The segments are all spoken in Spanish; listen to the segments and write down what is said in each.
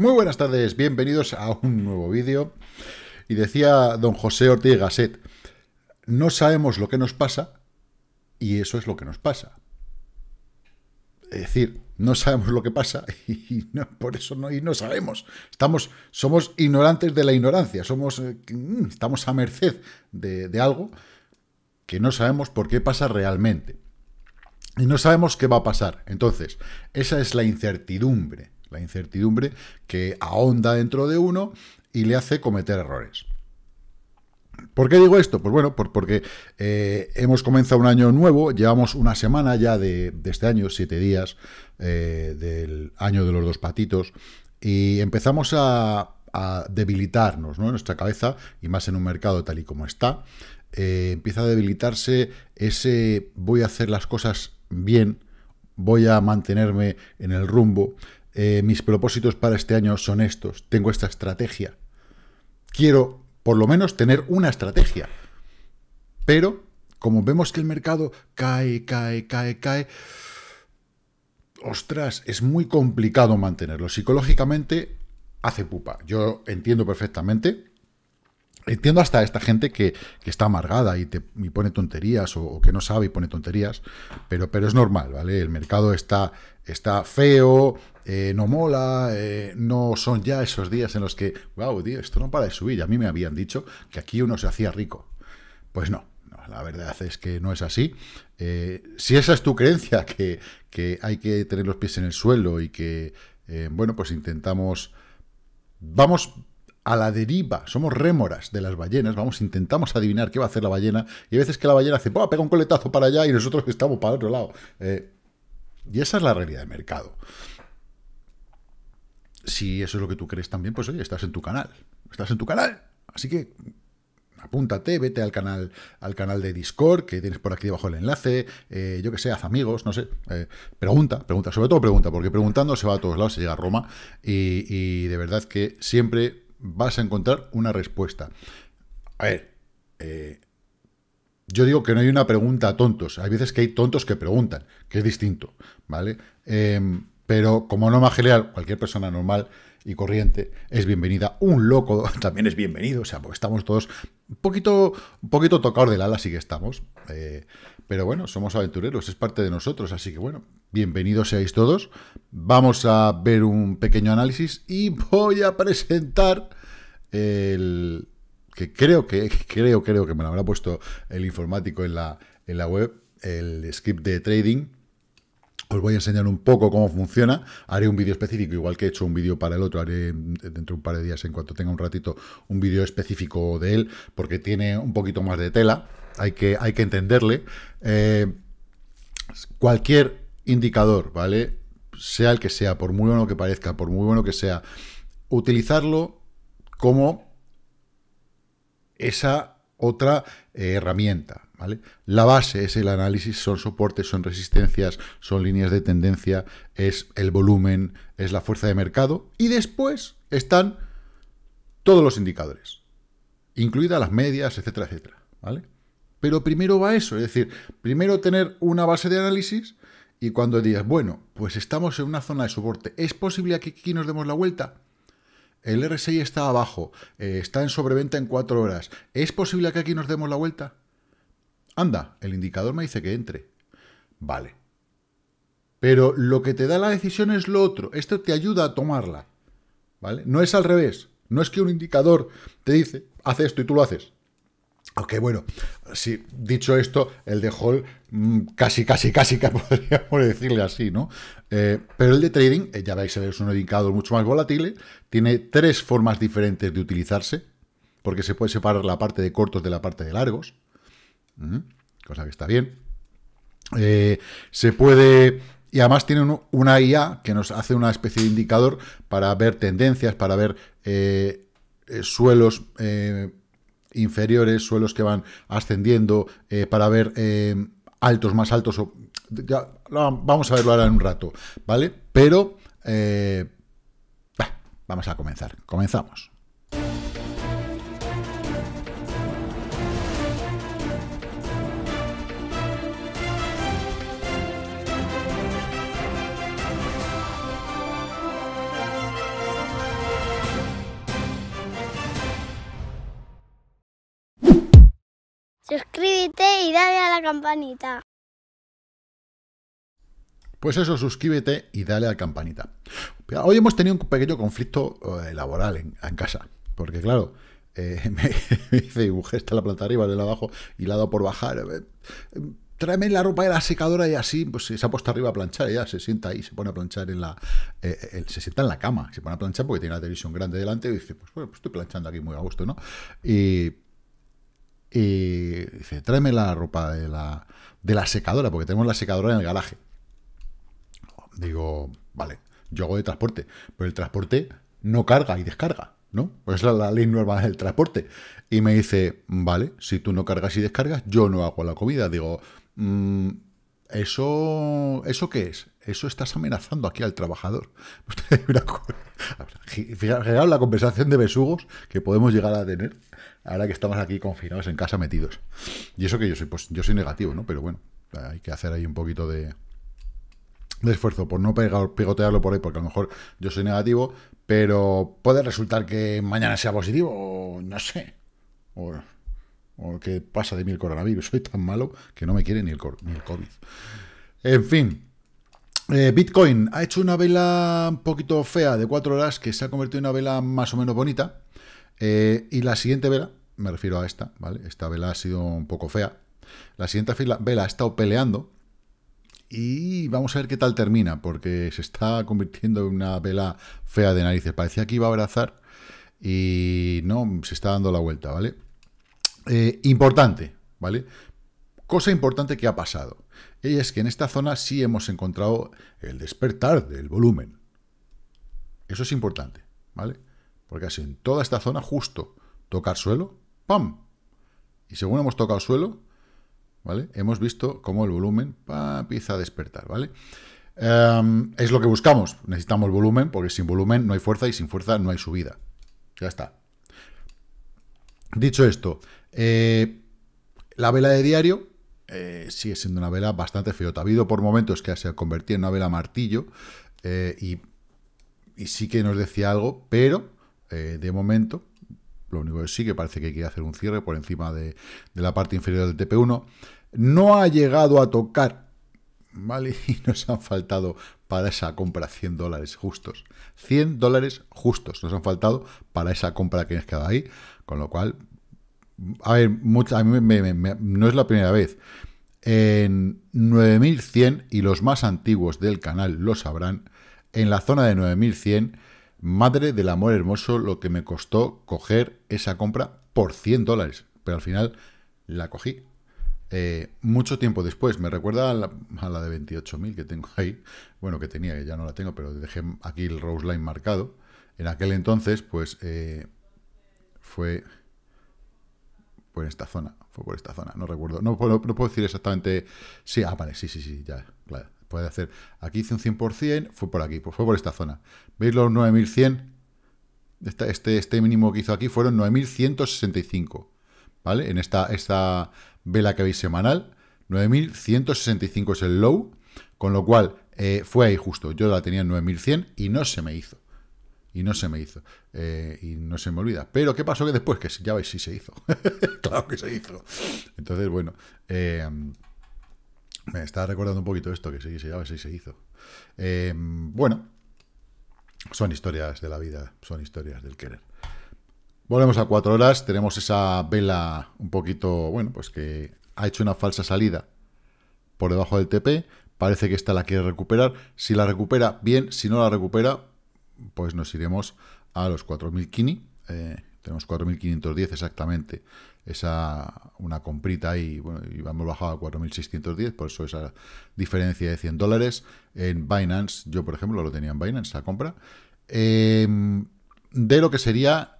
Muy buenas tardes, bienvenidos a un nuevo vídeo. Y decía don José Ortiz Gasset, no sabemos lo que nos pasa y eso es lo que nos pasa. Es decir, no sabemos lo que pasa y no, por eso no, y no sabemos. Estamos, somos ignorantes de la ignorancia, somos, eh, mm, estamos a merced de, de algo que no sabemos por qué pasa realmente. Y no sabemos qué va a pasar. Entonces, esa es la incertidumbre la incertidumbre que ahonda dentro de uno y le hace cometer errores. ¿Por qué digo esto? Pues bueno, porque eh, hemos comenzado un año nuevo, llevamos una semana ya de, este año, siete días eh, del año de los dos patitos, y empezamos a, debilitarnos, ¿no? Nuestra cabeza, y más en un mercado tal y como está, eh, empieza a debilitarse ese voy a hacer las cosas bien, voy a mantenerme en el rumbo, eh, mis propósitos para este año son estos, tengo esta estrategia. Quiero, por lo menos, tener una estrategia. Pero, como vemos que el mercado cae, cae, cae, cae, ostras, es muy complicado mantenerlo. Psicológicamente hace pupa. Yo entiendo perfectamente Entiendo hasta esta gente que, está amargada y, te, pone tonterías o, que no sabe y pone tonterías, pero, pero es normal, ¿vale? El mercado está, está feo, eh, no mola, eh, no son ya esos días en los que, wow, tío, esto no para de subir. A mí me habían dicho que aquí uno se hacía rico. Pues no, la verdad es que no es así. Eh, si esa es tu creencia, que, que, hay que tener los pies en el suelo y que, bueno, pues intentamos... Vamos a la deriva, somos rémoras de las ballenas, vamos, intentamos adivinar qué va a hacer la ballena, y a veces que la ballena hace, pega un coletazo para allá y nosotros estamos para otro lado. Eh, y esa es la realidad del mercado. Si eso es lo que tú crees también, pues oye, estás en tu canal, estás en tu canal, así que apúntate, vete al canal, al canal de Discord, que tienes por aquí debajo el enlace, eh, yo que sé, haz amigos, no sé, eh, pregunta, pregunta, sobre todo pregunta, porque preguntando se va a todos lados, se llega a Roma, y de verdad que siempre vas a encontrar una respuesta. A ver, eh, yo digo que no hay una pregunta a tontos. Hay veces que hay tontos que preguntan, que es distinto, ¿vale? Em, pero como norma general, cualquier persona normal y corriente es bienvenida. Un loco también es bienvenido, o sea, porque estamos todos un poquito, un poquito tocados del ala, sí que estamos. Eh, pero bueno, somos aventureros, es parte de nosotros, así que bueno, bienvenidos seáis todos. Vamos a ver un pequeño análisis y voy a presentar el que creo que creo creo que me lo habrá puesto el informático en la en la web, el script de trading. Os voy a enseñar un poco cómo funciona. Haré un vídeo específico, igual que he hecho un vídeo para el otro. Haré dentro de un par de días, en cuanto tenga un ratito, un vídeo específico de él, porque tiene un poquito más de tela hay que, hay que entenderle. Eh, cualquier indicador, ¿vale? Sea el que sea, por muy bueno que parezca, por muy bueno que sea, utilizarlo como esa otra herramienta, ¿vale? La base es el análisis, son soportes, son resistencias, son líneas de tendencia, es el volumen, es la fuerza de mercado y después están todos los indicadores, incluidas las medias, etcétera, etcétera, ¿vale? Pero primero va eso, es decir, primero tener una base de análisis y cuando digas, bueno, pues estamos en una zona de soporte, ¿es posible que aquí nos demos la vuelta? El RSI está abajo, eh, está en sobreventa en cuatro horas. ¿Es posible que aquí nos demos la vuelta? Anda, el indicador me dice que entre. Vale. Pero lo que te da la decisión es lo otro. Esto te ayuda a tomarla. ¿Vale? No es al revés. No es que un indicador te dice, haz esto y tú lo haces. Aunque bueno, si, dicho esto, el de Hall mm, casi, casi, casi que podríamos decirle así, ¿no? Eh, pero el de trading, eh, ya veis, es un indicador mucho más volátil, tiene tres formas diferentes de utilizarse, porque se puede separar la parte de cortos de la parte de largos, cosa que está bien. Eh, se puede y además tiene una IA que nos hace una especie de indicador para ver tendencias, para ver suelos inferiores, suelos que van ascendiendo eh, para ver eh, altos más altos. vamos a verlo ahora en un rato, ¿vale? Pero eh, vamos a comenzar. Comenzamos. y dale a la campanita. Pues eso, suscríbete y dale a la campanita. Hoy hemos tenido un pequeño conflicto eh, laboral en, casa, porque claro, eh, me, dice, dibujé está la planta arriba, de la abajo, y la ha dado por bajar. Eh, tráeme la ropa de la secadora y así, pues se ha puesto arriba a planchar, ella se sienta ahí, se pone a planchar en la... se sienta en la cama, se pone a planchar porque tiene la televisión grande delante y dice, pues bueno, pues estoy planchando aquí muy a gusto, ¿no? Y y dice, tráeme la ropa de la, secadora, porque tenemos la secadora en el garaje. Digo, vale, yo hago de transporte, pero el transporte no carga y descarga, ¿no? Pues es la, ley normal del transporte. Y me dice, vale, si tú no cargas y descargas, yo no hago la comida. Digo, mm, ¿eso, ¿eso qué es? Eso estás amenazando aquí al trabajador. Fijaros la conversación de besugos que podemos llegar a tener ahora que estamos aquí confinados en casa metidos. Y eso que yo soy, pues yo soy negativo, ¿no? Pero bueno, hay que hacer ahí un poquito de, esfuerzo por no pegar, pegotearlo por ahí, porque a lo mejor yo soy negativo, pero puede resultar que mañana sea positivo, o no sé. O, o que pasa de mí el coronavirus. Soy tan malo que no me quiere ni el, COVID. En fin. Eh, Bitcoin ha hecho una vela un poquito fea de cuatro horas que se ha convertido en una vela más o menos bonita. Eh, y la siguiente vela, me refiero a esta, ¿vale? Esta vela ha sido un poco fea. La siguiente fila, vela ha estado peleando y vamos a ver qué tal termina, porque se está convirtiendo en una vela fea de narices. Parecía que iba a abrazar y no, se está dando la vuelta, ¿vale? Eh, importante, ¿vale? Cosa importante que ha pasado. Y es que en esta zona sí hemos encontrado el despertar del volumen. Eso es importante, ¿vale? Porque así en toda esta zona justo tocar suelo, ¡pam! Y según hemos tocado el suelo, ¿vale? Hemos visto cómo el volumen empieza a despertar, ¿vale? Em, es lo que buscamos. Necesitamos volumen, porque sin volumen no hay fuerza y sin fuerza no hay subida. Ya está. Dicho esto, eh, la vela de diario eh, sigue siendo una vela bastante feota. Ha habido por momentos que se ha convertido en una vela martillo eh, y, sí que nos decía algo, pero de momento lo único que sí que parece que quiere hacer un cierre por encima de, la parte inferior del TP1. No ha llegado a tocar, ¿vale? Y nos han faltado para esa compra 100 dólares justos. 100 dólares justos nos han faltado para esa compra que nos queda ahí. Con lo cual, a ver, a mí no es la primera vez. En 9100, y los más antiguos del canal lo sabrán, en la zona de 9100 Madre del amor hermoso, lo que me costó coger esa compra por 100 dólares. Pero al final la cogí. Eh, mucho tiempo después, me recuerda a la, a de 28.000 que tengo ahí. Bueno, que tenía, que ya no la tengo, pero dejé aquí el Rose Line marcado. En aquel entonces, pues eh, fue por esta zona, fue por esta zona, no recuerdo, no, no puedo decir exactamente, sí, ah, vale, sí, sí, sí, ya, claro, puede hacer. Aquí hice un 100%, fue por aquí, pues fue por esta zona. ¿Veis los 9100? Este, este, este mínimo que hizo aquí fueron 9165, ¿vale? En esta, esta vela que veis semanal, 9165 es el low, con lo cual eh, fue ahí justo. Yo la tenía en 9100 y no se me hizo. Y no se me hizo. Eh, y no se me olvida. Pero ¿qué pasó que después? Que ya veis, sí se hizo. claro que se hizo. Entonces, bueno. Eh, me está recordando un poquito esto, que sí, se hizo. Eh, bueno, son historias de la vida, son historias del querer. Volvemos a cuatro horas, tenemos esa vela un poquito, bueno, pues que ha hecho una falsa salida por debajo del TP, parece que esta la quiere recuperar, si la recupera, bien, si no la recupera, pues nos iremos a los 4.000 kini, eh, tenemos 4.510 exactamente esa una comprita y bueno, y hemos bajado a 4.610, por eso esa diferencia de 100 dólares. En Binance, yo por ejemplo lo tenía en Binance, la compra, em, de lo que sería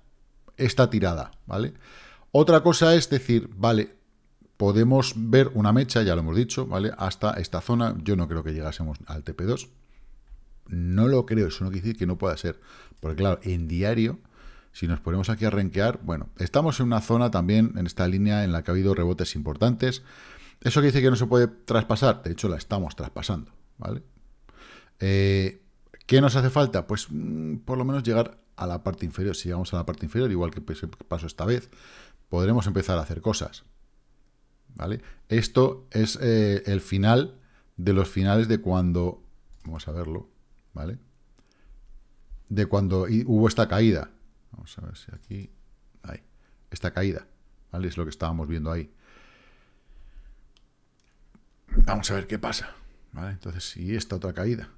esta tirada, ¿vale? Otra cosa es decir, vale, podemos ver una mecha, ya lo hemos dicho, ¿vale? Hasta esta zona, yo no creo que llegásemos al TP2. No lo creo, eso no quiere decir que no pueda ser. Porque claro, en diario si nos ponemos aquí a renquear, bueno, estamos en una zona también, en esta línea, en la que ha habido rebotes importantes. Eso que dice que no se puede traspasar, de hecho la estamos traspasando, ¿vale? Eh, ¿Qué nos hace falta? Pues mm, por lo menos llegar a la parte inferior. Si llegamos a la parte inferior, igual que pasó esta vez, podremos empezar a hacer cosas. ¿Vale? Esto es eh, el final de los finales de cuando... Vamos a verlo, ¿vale? De cuando hubo esta caída. Vamos a ver si aquí... Ahí. Esta caída, ¿vale? Es lo que estábamos viendo ahí. Vamos a ver qué pasa, ¿vale? Entonces, si esta otra caída,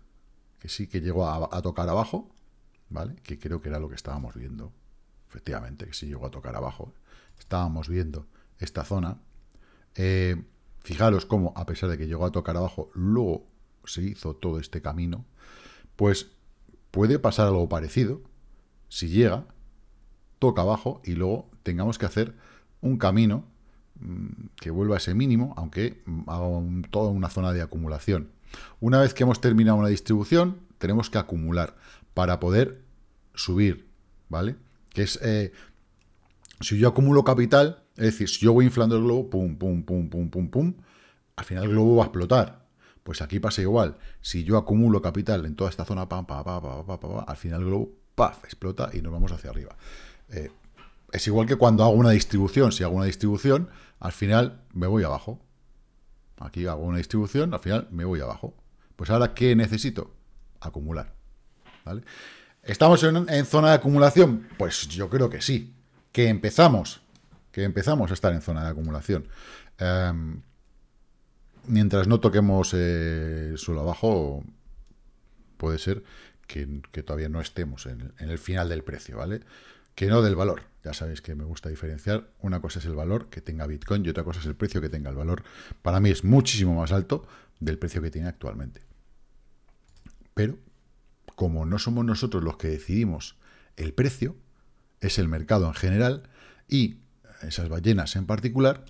que sí que llegó a, tocar abajo, ¿vale? Que creo que era lo que estábamos viendo, efectivamente, que sí llegó a tocar abajo. Estábamos viendo esta zona. Eh, fijaros cómo, a pesar de que llegó a tocar abajo, luego se hizo todo este camino, pues puede pasar algo parecido si llega toca abajo y luego tengamos que hacer un camino mm, que vuelva a ese mínimo, aunque haga toda una zona de acumulación. Una vez que hemos terminado una distribución, tenemos que acumular para poder subir, ¿vale? Que es, eh, si yo acumulo capital, es decir, si yo voy inflando el globo, pum, pum, pum, pum, pum, pum, al final el globo va a explotar. Pues aquí pasa igual. Si yo acumulo capital en toda esta zona, pam, pa pa pam, pam, al final el globo, paf, explota y nos vamos hacia arriba. Eh, es igual que cuando hago una distribución. Si hago una distribución, al final me voy abajo. Aquí hago una distribución, al final me voy abajo. Pues ahora, ¿qué necesito? Acumular. ¿Estamos en, zona de acumulación? Pues yo creo que sí. Que empezamos. Que empezamos a estar en zona de acumulación. Em, mientras no toquemos eh, ...el suelo abajo, puede ser que, todavía no estemos en, en, el final del precio, ¿vale? que no del valor. Ya sabéis que me gusta diferenciar. Una cosa es el valor que tenga Bitcoin y otra cosa es el precio que tenga el valor. Para mí es muchísimo más alto del precio que tiene actualmente. Pero, como no somos nosotros los que decidimos el precio, es el mercado en general y esas ballenas en particular,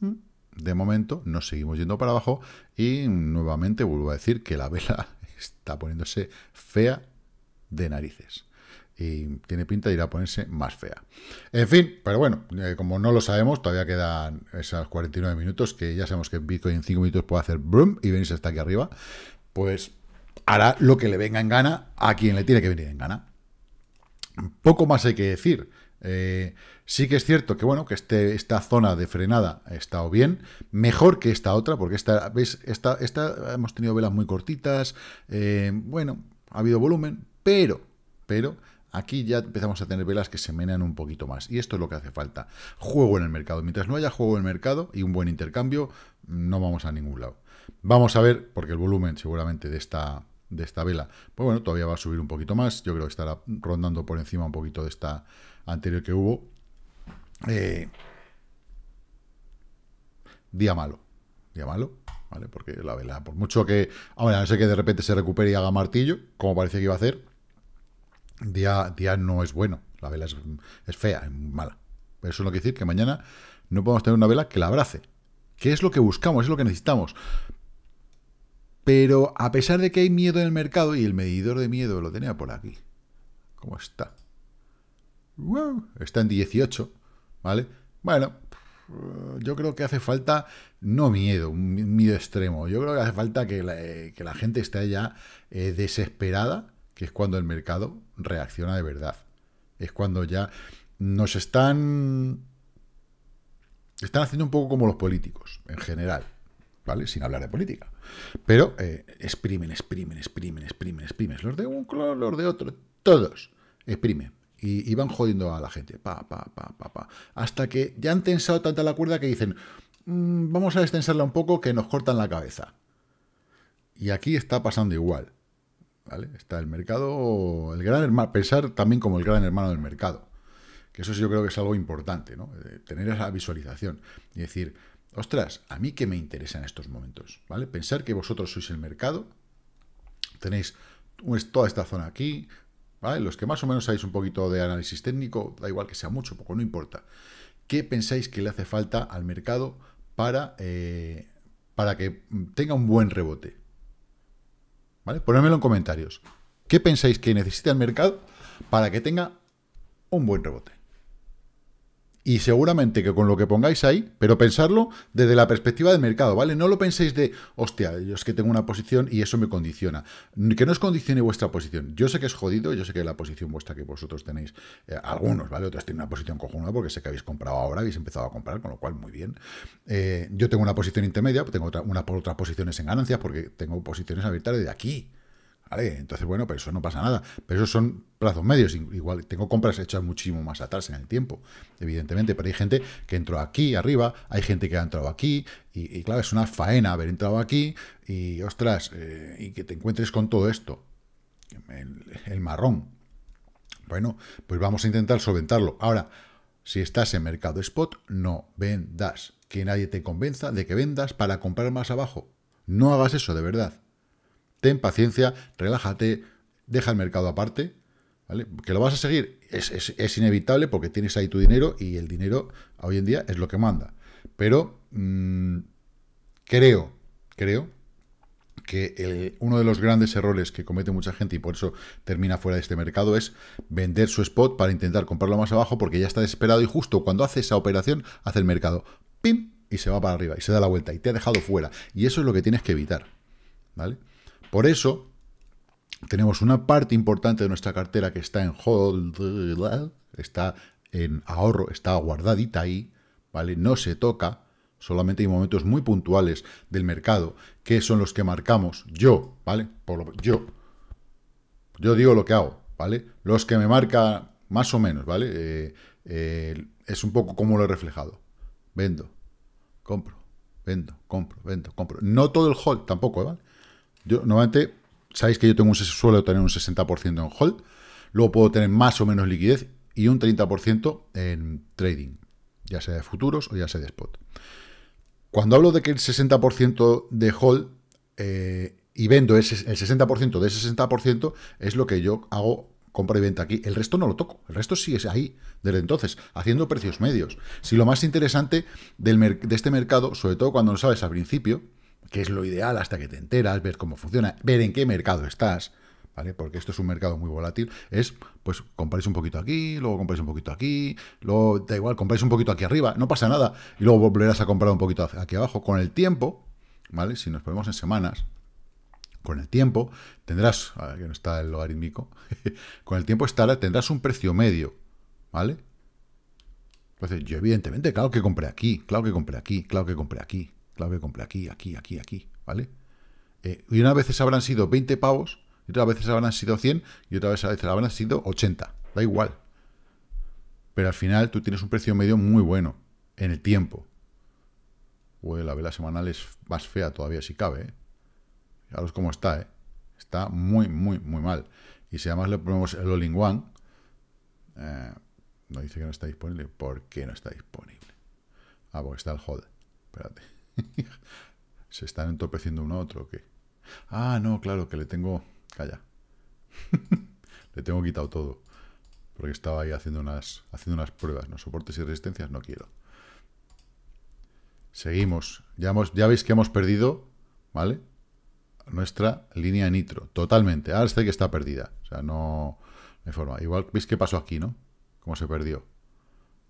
mm, de momento nos seguimos yendo para abajo y nuevamente vuelvo a decir que la vela está poniéndose fea de narices y tiene pinta de ir a ponerse más fea. En fin, pero bueno, eh, como no lo sabemos, todavía quedan esos 49 minutos que ya sabemos que Bitcoin en 5 minutos puede hacer brum y venirse hasta aquí arriba, pues hará lo que le venga en gana a quien le tiene que venir en gana. Poco más hay que decir. Eh, sí que es cierto que bueno que este, esta zona de frenada ha estado bien, mejor que esta otra, porque esta, ¿ves? esta, esta hemos tenido velas muy cortitas, eh, bueno, ha habido volumen, pero, pero Aquí ya empezamos a tener velas que se menean un poquito más. Y esto es lo que hace falta. Juego en el mercado. Mientras no haya juego en el mercado y un buen intercambio, no vamos a ningún lado. Vamos a ver, porque el volumen seguramente de esta, de esta vela, pues bueno, todavía va a subir un poquito más. Yo creo que estará rondando por encima un poquito de esta anterior que hubo. Eh, día malo. Día malo, ¿vale? Porque la vela, por mucho que... Ahora, no sé que de repente se recupere y haga martillo, como parece que iba a hacer Día, día no es bueno, la vela es, fea, es mala. Eso no quiere decir que mañana no podemos tener una vela que la abrace. ¿Qué es lo que buscamos? Es lo que necesitamos. Pero a pesar de que hay miedo en el mercado, y el medidor de miedo lo tenía por aquí. ¿Cómo está? está en 18, ¿vale? Bueno, yo creo que hace falta, no miedo, un miedo extremo. Yo creo que hace falta que la, eh, gente esté ya eh, desesperada que es cuando el mercado reacciona de verdad. Es cuando ya nos están... Están haciendo un poco como los políticos, en general, ¿vale? Sin hablar de política. Pero eh, exprimen, exprimen, exprimen, exprimen, exprimen. Los de un color, los de otro, todos exprimen. Y, van jodiendo a la gente, pa, pa, pa, pa, pa. Hasta que ya han tensado tanta la cuerda que dicen, mm, vamos a extensarla un poco que nos cortan la cabeza. Y aquí está pasando igual. Está el mercado, el gran hermano, pensar también como el gran hermano del mercado, que eso yo creo que es algo importante, eh, tener esa visualización y decir, ostras, a mí qué me interesa en estos momentos, ¿vale? Pensar que vosotros sois el mercado, tenéis pues, toda esta zona aquí, Los que más o menos sabéis un poquito de análisis técnico, da igual que sea mucho, poco, no importa. ¿Qué pensáis que le hace falta al mercado para, eh, para que tenga un buen rebote? ¿Vale? Ponedmelo en comentarios. ¿Qué pensáis que necesita el mercado para que tenga un buen rebote? y seguramente que con lo que pongáis ahí, pero pensarlo desde la perspectiva del mercado, ¿vale? No lo penséis de, hostia, yo es que tengo una posición y eso me condiciona. Que no os condicione vuestra posición. Yo sé que es jodido, yo sé que la posición vuestra que vosotros tenéis, eh, algunos, ¿vale? Otros tienen una posición conjunta porque sé que habéis comprado ahora, habéis empezado a comprar, con lo cual muy bien. Eh, yo tengo una posición intermedia, tengo otra, por otras posiciones en ganancias porque tengo posiciones abiertas de aquí ¿Vale? Entonces, bueno, pero eso no pasa nada. Pero eso son plazos medios. Igual tengo compras hechas muchísimo más atrás en el tiempo, evidentemente. Pero hay gente que entró aquí arriba, hay gente que ha entrado aquí. Y, claro, es una faena haber entrado aquí y, ostras, eh, y que te encuentres con todo esto. El, el marrón. Bueno, pues vamos a intentar solventarlo. Ahora, si estás en mercado spot, no vendas. Que nadie te convenza de que vendas para comprar más abajo. No hagas eso, de verdad ten paciencia, relájate, deja el mercado aparte, ¿vale? Que lo vas a seguir es, inevitable porque tienes ahí tu dinero y el dinero hoy en día es lo que manda. Pero mm, creo, creo que uno de los grandes errores que comete mucha gente y por eso termina fuera de este mercado es vender su spot para intentar comprarlo más abajo porque ya está desesperado y justo cuando hace esa operación hace el mercado pim y se va para arriba y se da la vuelta y te ha dejado fuera y eso es lo que tienes que evitar, ¿vale? Por eso, tenemos una parte importante de nuestra cartera que está en hold, está en ahorro, está guardadita ahí, ¿vale? No se toca, solamente hay momentos muy puntuales del mercado que son los que marcamos yo, ¿vale? Por lo, yo. Yo digo lo que hago, ¿vale? Los que me marca más o menos, ¿vale? Eh, eh, es un poco como lo he reflejado. Vendo, compro, vendo, compro, vendo, compro. No todo el hold tampoco, ¿vale? ¿eh? Yo, normalmente, sabéis que yo tengo un, suelo tener un 60% en hold, luego puedo tener más o menos liquidez y un 30% en trading, ya sea de futuros o ya sea de spot. Cuando hablo de que el 60% de hold eh, y vendo el 60% de ese 60%, es lo que yo hago compra y venta aquí. El resto no lo toco, el resto sigue ahí desde entonces, haciendo precios medios. Si lo más interesante del de este mercado, sobre todo cuando lo sabes al principio, que es lo ideal hasta que te enteras, ver cómo funciona, ver en qué mercado estás, ¿vale? Porque esto es un mercado muy volátil, es, pues, compráis un poquito aquí, luego compráis un poquito aquí, luego, da igual, compráis un poquito aquí arriba, no pasa nada, y luego volverás a comprar un poquito aquí abajo. Con el tiempo, ¿vale? Si nos ponemos en semanas, con el tiempo tendrás, a ver, que no está el logarítmico, con el tiempo estará, tendrás un precio medio, ¿vale? Entonces, yo evidentemente, claro que compré aquí, claro que compré aquí, claro que compré aquí, clave compra aquí, aquí, aquí, aquí, ¿vale? Eh, y unas veces habrán sido 20 pavos, y otras veces habrán sido 100, y otras veces habrán sido 80, da igual. Pero al final tú tienes un precio medio muy bueno en el tiempo. O la vela semanal es más fea todavía si cabe, ¿eh? Fijaros cómo está, ¿eh? Está muy, muy, muy mal. Y si además le ponemos el all-in-one, eh, no dice que no está disponible. ¿Por qué no está disponible? Ah, porque está el hold. Espérate. ¿Se están entorpeciendo uno a otro o qué? Ah, no, claro, que le tengo... Calla. le tengo quitado todo. Porque estaba ahí haciendo unas, haciendo unas pruebas, ¿no? Soportes y resistencias no quiero. Seguimos. Ya, ya veis que hemos perdido, ¿vale? Nuestra línea nitro. Totalmente. Ahora sé que está perdida. O sea, no... De forma. Igual veis qué pasó aquí, ¿no? Cómo se perdió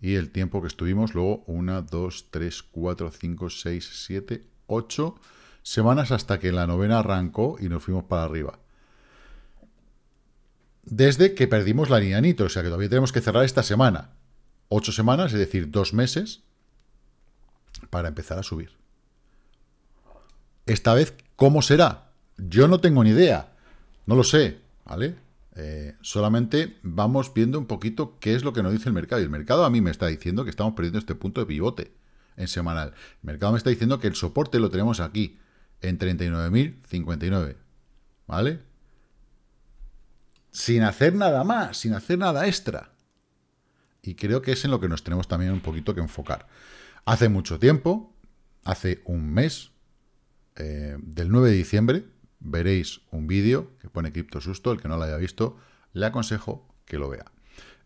y el tiempo que estuvimos, luego 1, 2, 3, 4, 5, 6, 7, 8 semanas hasta que la novena arrancó y nos fuimos para arriba. Desde que perdimos la línea Nitro, o sea que todavía tenemos que cerrar esta semana. 8 semanas, es decir, dos meses, para empezar a subir. Esta vez, ¿cómo será? Yo no tengo ni idea. No lo sé, ¿vale? Eh, solamente vamos viendo un poquito qué es lo que nos dice el mercado. Y el mercado a mí me está diciendo que estamos perdiendo este punto de pivote en semanal. El mercado me está diciendo que el soporte lo tenemos aquí, en 39.059. ¿Vale? Sin hacer nada más, sin hacer nada extra. Y creo que es en lo que nos tenemos también un poquito que enfocar. Hace mucho tiempo, hace un mes, eh, del 9 de diciembre, veréis un vídeo que pone Cripto Susto, el que no lo haya visto, le aconsejo que lo vea.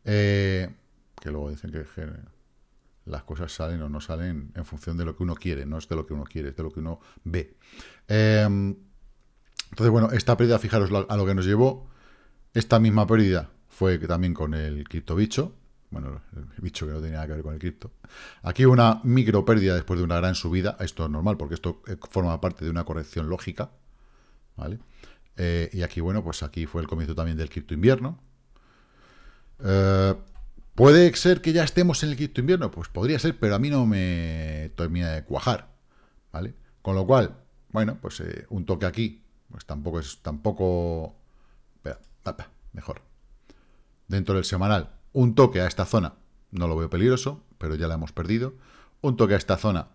Eh, que luego dicen que, las cosas salen o no salen en función de lo que uno quiere, no es de lo que uno quiere, es de lo que uno ve. Eh, entonces, bueno, esta pérdida, fijaros a lo que nos llevó, esta misma pérdida fue que también con el cripto bicho, bueno, el bicho que no tenía nada que ver con el cripto. Aquí una micro pérdida después de una gran subida, esto es normal porque esto forma parte de una corrección lógica, eh, y aquí, bueno, pues aquí fue el comienzo también del cripto invierno. Eh, ¿Puede ser que ya estemos en el cripto invierno? Pues podría ser, pero a mí no me termina de cuajar, ¿vale? Con lo cual, bueno, pues eh, un toque aquí, pues tampoco es, tampoco... Espera, mejor. Dentro del semanal, un toque a esta zona, no lo veo peligroso, pero ya la hemos perdido. Un toque a esta zona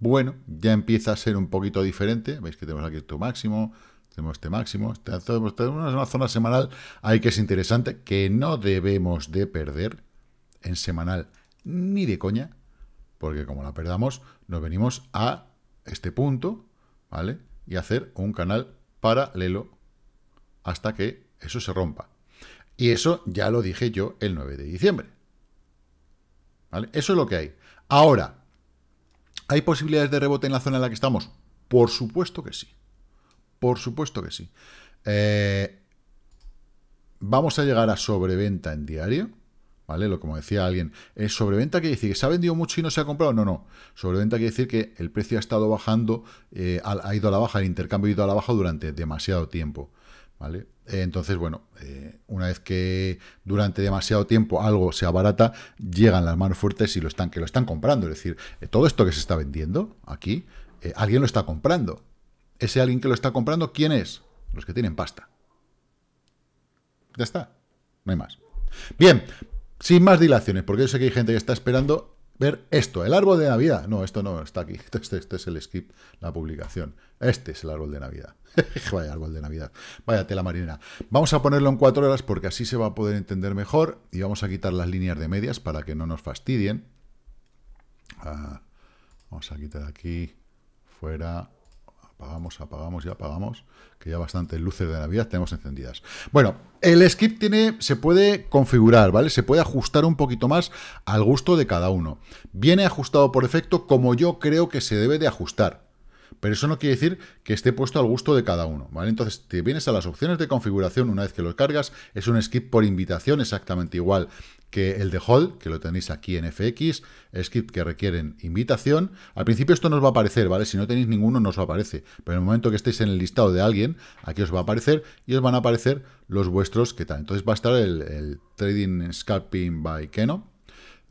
bueno, ya empieza a ser un poquito diferente. Veis que tenemos aquí tu máximo, tenemos este máximo, este este- tenemos una zona semanal ahí que es interesante, que no debemos de perder en semanal ni de coña, porque como la perdamos, nos venimos a este punto, ¿vale? Y hacer un canal paralelo hasta que eso se rompa. Y eso ya lo dije yo el 9 de diciembre. ¿Vale? Eso es lo que hay. Ahora, ¿Hay posibilidades de rebote en la zona en la que estamos? Por supuesto que sí. Por supuesto que sí. Eh, vamos a llegar a sobreventa en diario. ¿Vale? Lo como decía alguien, ¿es ¿eh, sobreventa quiere decir que se ha vendido mucho y no se ha comprado? No, no. Sobreventa quiere decir que el precio ha estado bajando, eh, ha, ido a la baja, el intercambio ha ido a la baja durante demasiado tiempo. ¿Vale? Entonces, bueno, eh, una vez que durante demasiado tiempo algo se abarata, llegan las manos fuertes y lo están, que lo están comprando. Es decir, eh, todo esto que se está vendiendo aquí, eh, alguien lo está comprando. Ese alguien que lo está comprando, ¿quién es? Los que tienen pasta. Ya está. No hay más. Bien, sin más dilaciones, porque yo sé que hay gente que está esperando ver esto, el árbol de Navidad. No, esto no, está aquí. Este, este, este, es el skip, la publicación. Este es el árbol de Navidad. Vaya árbol de Navidad. Vaya tela marinera. Vamos a ponerlo en cuatro horas porque así se va a poder entender mejor. Y vamos a quitar las líneas de medias para que no nos fastidien. Ah, vamos a quitar aquí, fuera, apagamos, apagamos y apagamos, que ya bastantes luces de Navidad tenemos encendidas. Bueno, el skip tiene, se puede configurar, ¿vale? Se puede ajustar un poquito más al gusto de cada uno. Viene ajustado por defecto como yo creo que se debe de ajustar. Pero eso no quiere decir que esté puesto al gusto de cada uno, ¿vale? Entonces te vienes a las opciones de configuración una vez que lo cargas, es un skip por invitación exactamente igual que el de Hall, que lo tenéis aquí en FX, script que requieren invitación. Al principio esto no va a aparecer, ¿vale? Si no tenéis ninguno, no os aparece. Pero en el momento que estéis en el listado de alguien, aquí os va a aparecer y os van a aparecer los vuestros que tal. Entonces va a estar el, Trading Scalping by Keno,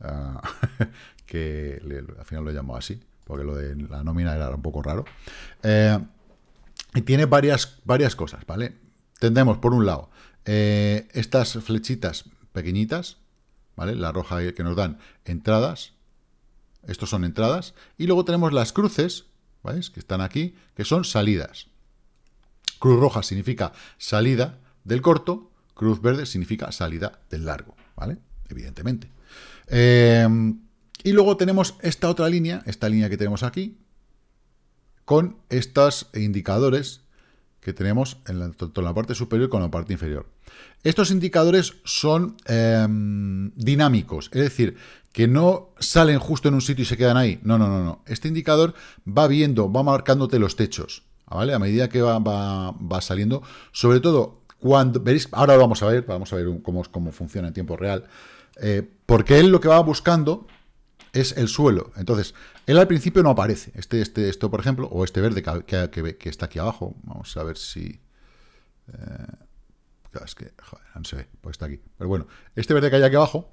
ah, que al final lo llamó así, porque lo de la nómina era un poco raro. Eh, y tiene varias, varias cosas, ¿vale? Tendremos, por un lado, eh, estas flechitas pequeñitas, ¿vale? La roja que nos dan entradas, estos son entradas, y luego tenemos las cruces, Que están aquí, que son salidas. Cruz roja significa salida del corto, cruz verde significa salida del largo, ¿vale? Evidentemente. Em, y luego tenemos esta otra línea, esta línea que tenemos aquí, con estos indicadores que tenemos en la, la parte superior con la parte inferior. Estos indicadores son em, dinámicos, es decir, que no salen justo en un sitio y se quedan ahí. No, no, no, no. Este indicador va viendo, va marcándote los techos, ¿vale? A medida que va, saliendo, sobre todo cuando veréis, ahora vamos a ver, vamos a ver cómo, cómo funciona en tiempo real, eh, porque él lo que va buscando es el suelo. Entonces, él al principio no aparece. Este, este, esto, por ejemplo, o este verde que, está aquí abajo. Vamos a ver si... Eh, es que, joder, no se ve, pues está aquí. Pero bueno, este verde que hay aquí abajo,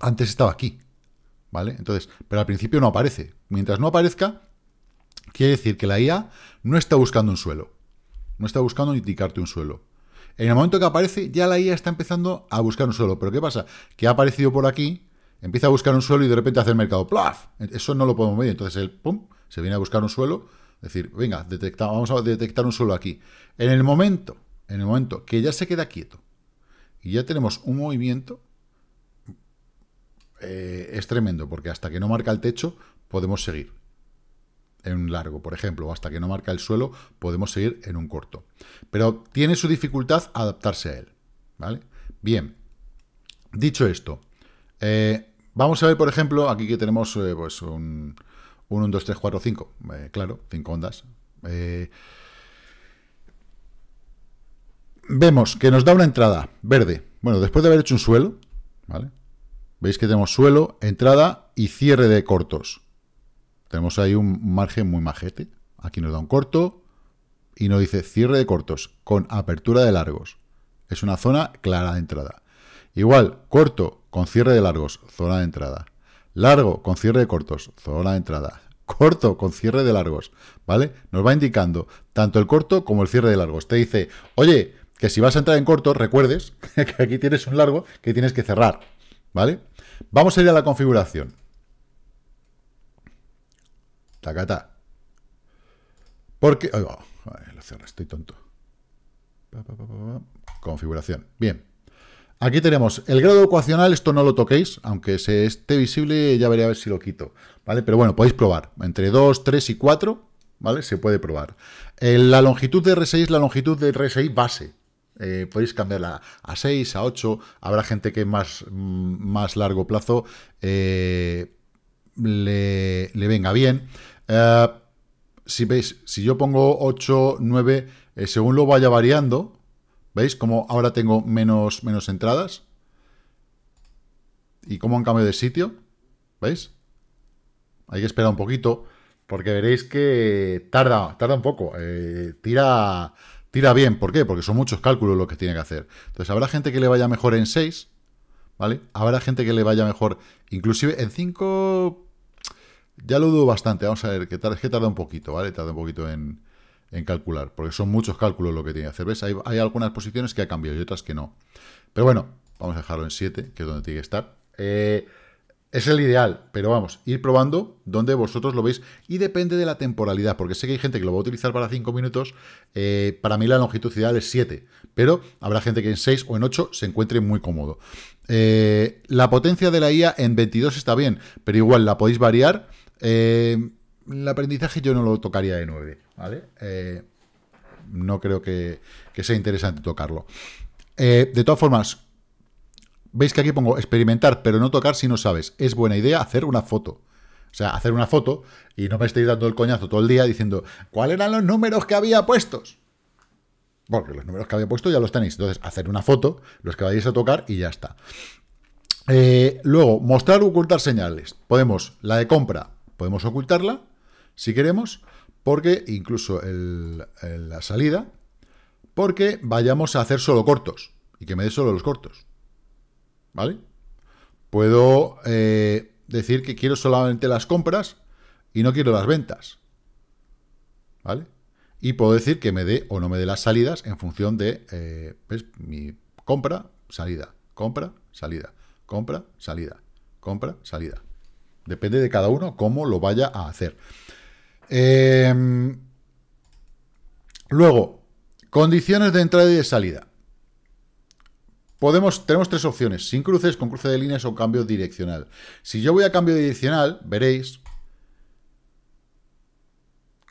antes estaba aquí. ¿Vale? Entonces, pero al principio no aparece. Mientras no aparezca, quiere decir que la IA no está buscando un suelo. No está buscando indicarte un suelo. En el momento que aparece, ya la IA está empezando a buscar un suelo. Pero ¿qué pasa? Que ha aparecido por aquí, empieza a buscar un suelo y de repente hace el mercado. ¡Plaf! Eso no lo podemos medir. Entonces él, pum, se viene a buscar un suelo. Es decir, venga, detecta, vamos a detectar un suelo aquí. En el momento, en el momento que ya se queda quieto y ya tenemos un movimiento, eh, es tremendo, porque hasta que no marca el techo, podemos seguir en un largo, por ejemplo, o hasta que no marca el suelo, podemos seguir en un corto. Pero tiene su dificultad adaptarse a él, ¿vale? Bien, dicho esto, eh, Vamos a ver, por ejemplo, aquí que tenemos eh, pues, un, 1, 2, 3, 4, 5. claro, 5 ondas. Eh, vemos que nos da una entrada verde. Bueno, después de haber hecho un suelo, ¿vale? Veis que tenemos suelo, entrada y cierre de cortos. Tenemos ahí un margen muy majete. Aquí nos da un corto y nos dice cierre de cortos con apertura de largos. Es una zona clara de entrada. Igual, corto con cierre de largos, zona de entrada. Largo con cierre de cortos, zona de entrada. Corto con cierre de largos, ¿vale? Nos va indicando tanto el corto como el cierre de largos. Te dice, oye, que si vas a entrar en corto, recuerdes que aquí tienes un largo que tienes que cerrar, ¿vale? Vamos a ir a la configuración. Tacata. Porque... estoy tonto. Configuración. Bien. Aquí tenemos el grado ecuacional, esto no lo toquéis, aunque se esté visible ya veré a ver si lo quito, ¿vale? Pero bueno, podéis probar, entre 2, 3 y 4, ¿vale? Se puede probar. la longitud de R6, la longitud de R6 base, eh, podéis cambiarla a 6, a 8, habrá gente que más, mm, más largo plazo eh, le, le, venga bien. Eh, si veis, si yo pongo 8, 9, según lo vaya variando, ¿Veis cómo ahora tengo menos, menos entradas? ¿Y cómo han cambiado de sitio? ¿Veis? Hay que esperar un poquito, porque veréis que tarda, tarda un poco. Eh, tira, tira bien. ¿Por qué? Porque son muchos cálculos los que tiene que hacer. Entonces, habrá gente que le vaya mejor en 6, ¿vale? Habrá gente que le vaya mejor, inclusive en 5... Ya lo dudo bastante. Vamos a ver, que, Es que tarda un poquito, ¿vale? Tarda un poquito en, en calcular, porque son muchos cálculos lo que tiene que hacer. ¿Ves? Hay, algunas posiciones que ha cambiado y otras que no. Pero bueno, vamos a dejarlo en 7, que es donde tiene que estar. Eh, es el ideal, pero vamos, ir probando donde vosotros lo veis. Y depende de la temporalidad, porque sé que hay gente que lo va a utilizar para 5 minutos. Eh, para mí la longitud ideal es 7, pero habrá gente que en 6 o en 8 se encuentre muy cómodo. Eh, la potencia de la IA en 22 está bien, pero igual la podéis variar el aprendizaje yo no lo tocaría de 9, ¿vale? Eh, no creo que, sea interesante tocarlo. Eh, de todas formas, veis que aquí pongo experimentar, pero no tocar si no sabes. Es buena idea hacer una foto. O sea, hacer una foto y no me estéis dando el coñazo todo el día diciendo cuáles eran los números que había puestos. Porque los números que había puesto ya los tenéis. Entonces, hacer una foto, los que vayáis a tocar y ya está. Eh, luego, mostrar o ocultar señales. Podemos, la de compra, podemos ocultarla si queremos, porque incluso la salida, porque vayamos a hacer solo cortos y que me dé solo los cortos. ¿Vale? Puedo eh, decir que quiero solamente las compras y no quiero las ventas. ¿Vale? Y puedo decir que me dé o no me dé las salidas en función de eh, mi compra, salida, compra, salida, compra, salida, compra, salida. Depende de cada uno cómo lo vaya a hacer. Em, luego, condiciones de entrada y de salida. Podemos, tenemos tres opciones, sin cruces, con cruce de líneas o cambio direccional. Si yo voy a cambio direccional, veréis...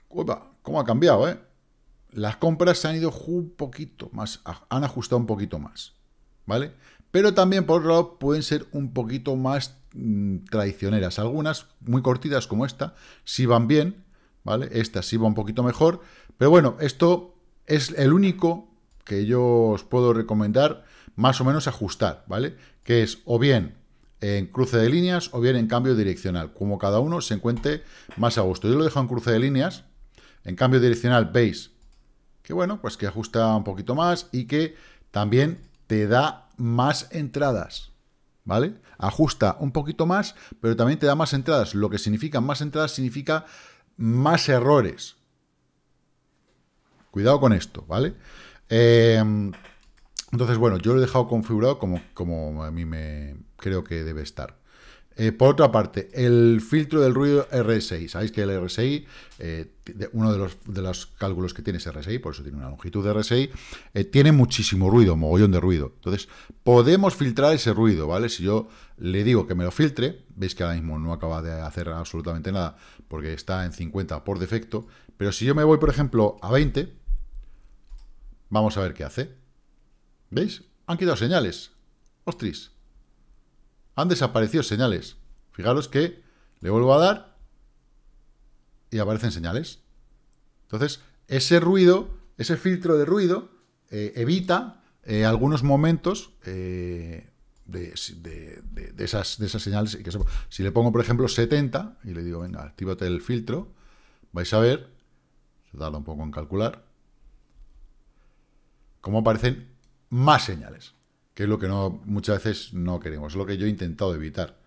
Uepa, ¿Cómo ha cambiado, ¿eh? Las compras se han ido un poquito más, han ajustado un poquito más, ¿vale? Pero también, por otro lado, pueden ser un poquito más mm, traicioneras. Algunas muy cortitas como esta, si van bien, ¿vale? Esta sí va un poquito mejor, pero bueno, esto es el único que yo os puedo recomendar más o menos ajustar, ¿vale? Que es o bien en cruce de líneas o bien en cambio direccional, como cada uno se encuentre más a gusto. Yo lo dejo en cruce de líneas, en cambio direccional veis que bueno, pues que ajusta un poquito más y que también te da más entradas, ¿vale? Ajusta un poquito más, pero también te da más entradas. Lo que significa más entradas significa más errores. Cuidado con esto, ¿vale? Em, entonces, bueno, yo lo he dejado configurado como, como a mí me creo que debe estar. Eh, por otra parte, el filtro del ruido RS6, Sabéis que el RSI eh, uno de los, de los cálculos que tiene ese RSI, por eso tiene una longitud de RSI, eh, tiene muchísimo ruido, mogollón de ruido. Entonces, podemos filtrar ese ruido, ¿vale? Si yo le digo que me lo filtre, veis que ahora mismo no acaba de hacer absolutamente nada, porque está en 50 por defecto, pero si yo me voy, por ejemplo, a 20, vamos a ver qué hace. ¿Veis? Han quitado señales. ¡Ostris! Han desaparecido señales. Fijaros que le vuelvo a dar y aparecen señales. Entonces, ese ruido, ese filtro de ruido, eh, evita eh, algunos momentos eh, de, esas, de esas señales. Que si le pongo, por ejemplo, 70 y le digo, venga, actívate el filtro, vais a ver, se tarda un poco en calcular, cómo aparecen más señales, que es lo que no, muchas veces no queremos, es lo que yo he intentado evitar.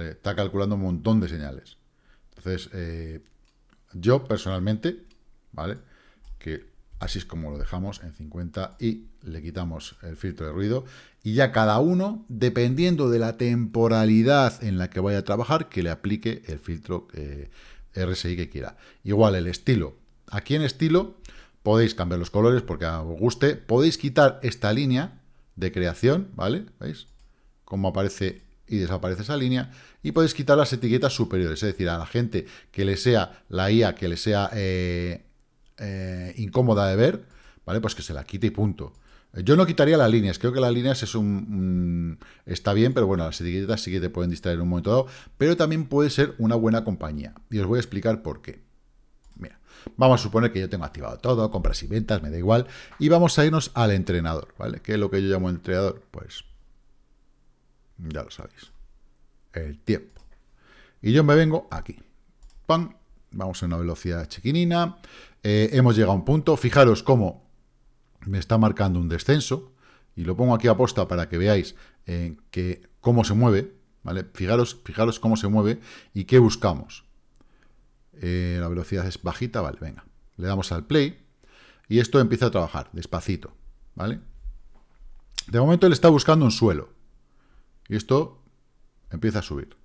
Está calculando un montón de señales. Entonces, yo personalmente ¿vale? Que así es como lo dejamos en 50 y le quitamos el filtro de ruido. Y ya cada uno, dependiendo de la temporalidad en la que vaya a trabajar, que le aplique el filtro eh, RSI que quiera. Igual el estilo. Aquí en estilo podéis cambiar los colores porque os guste. Podéis quitar esta línea de creación, ¿vale? ¿Veis? Como aparece y desaparece esa línea, y podéis quitar las etiquetas superiores, es decir, a la gente que le sea la IA, que le sea eh, eh, incómoda de ver, ¿vale? Pues que se la quite y punto. Eh, yo no quitaría las líneas, creo que las líneas es un, está bien, pero bueno, las etiquetas sí que te pueden distraer un momento dado, pero también puede ser una buena compañía. Y os voy a explicar por qué. Mira, vamos a suponer que yo tengo activado todo, compras y ventas, me da igual, y vamos a irnos al entrenador, ¿vale? ¿Qué es lo que yo llamo entrenador? Pues ya lo sabéis, el tiempo. Y yo me vengo aquí, ¡Pam! vamos a una velocidad chiquinina, eh, hemos llegado a un punto. Fijaros cómo me está marcando un descenso. Y lo pongo aquí a posta para que veáis eh, que, cómo se mueve. ¿vale? Fijaros, fijaros cómo se mueve y qué buscamos. Eh, la velocidad es bajita. Vale, venga. Le damos al play. Y esto empieza a trabajar despacito. ¿Vale? De momento él está buscando un suelo. Y esto empieza a subir.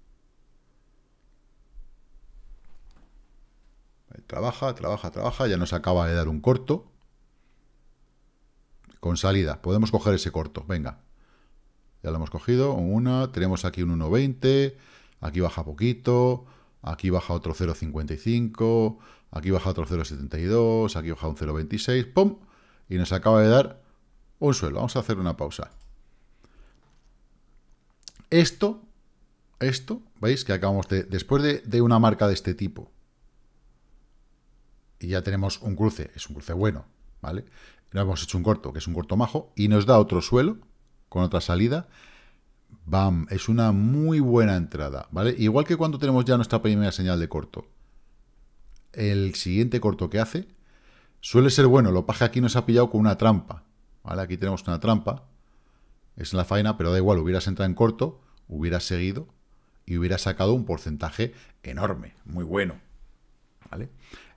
Trabaja, trabaja, trabaja, ya nos acaba de dar un corto. Con salida, podemos coger ese corto, venga. Ya lo hemos cogido, una, tenemos aquí un 1.20, aquí baja poquito, aquí baja otro 0.55, aquí baja otro 0.72, aquí baja un 0.26, ¡pum! Y nos acaba de dar un suelo. Vamos a hacer una pausa. Esto, esto, ¿veis? Que acabamos de, después de, de una marca de este tipo, y ya tenemos un cruce, es un cruce bueno, ¿vale? No hemos hecho un corto, que es un corto majo, y nos da otro suelo con otra salida. ¡Bam! Es una muy buena entrada, ¿vale? Igual que cuando tenemos ya nuestra primera señal de corto. El siguiente corto que hace suele ser bueno, lo paje aquí nos ha pillado con una trampa, ¿vale? Aquí tenemos una trampa, es la faena, pero da igual, hubieras entrado en corto, hubieras seguido y hubieras sacado un porcentaje enorme, muy bueno, ¿vale?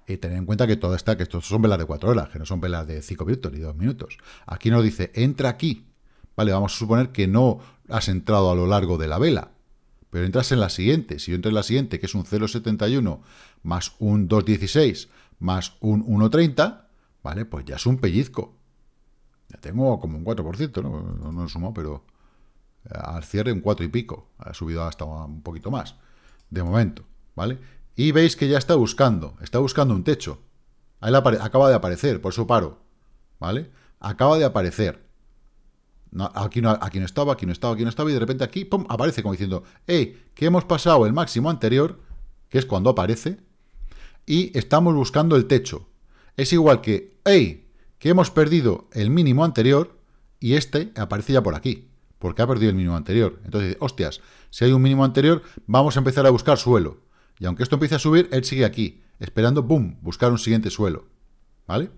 Y tener en cuenta que todo está, que estos son velas de 4 horas, que no son velas de 5 minutos ni 2 minutos. Aquí nos dice, entra aquí. Vale, vamos a suponer que no has entrado a lo largo de la vela, pero entras en la siguiente. Si yo entro en la siguiente, que es un 0,71 más un 2,16 más un 1,30, vale, pues ya es un pellizco. Ya tengo como un 4%, ¿no? No, no he sumo pero eh, al cierre un 4 y pico. Ha subido hasta un poquito más, de momento, ¿vale? Y veis que ya está buscando, está buscando un techo. acaba de aparecer, por su paro. ¿Vale? Acaba de aparecer. aquí, no, estaba, aquí no estaba, aquí no estaba, y de repente aquí, aparece como diciendo, ¡Hey! Eh, que hemos pasado el máximo anterior, que es cuando aparece, y estamos buscando el techo. Es igual que, ¡Hey! Que hemos perdido el mínimo anterior, y este aparece ya por aquí, porque ha perdido el mínimo anterior. Entonces, hostias, si hay un mínimo anterior, vamos a empezar a buscar suelo. Y aunque esto empiece a subir, él sigue aquí, esperando, boom, buscar un siguiente suelo. ¿Vale?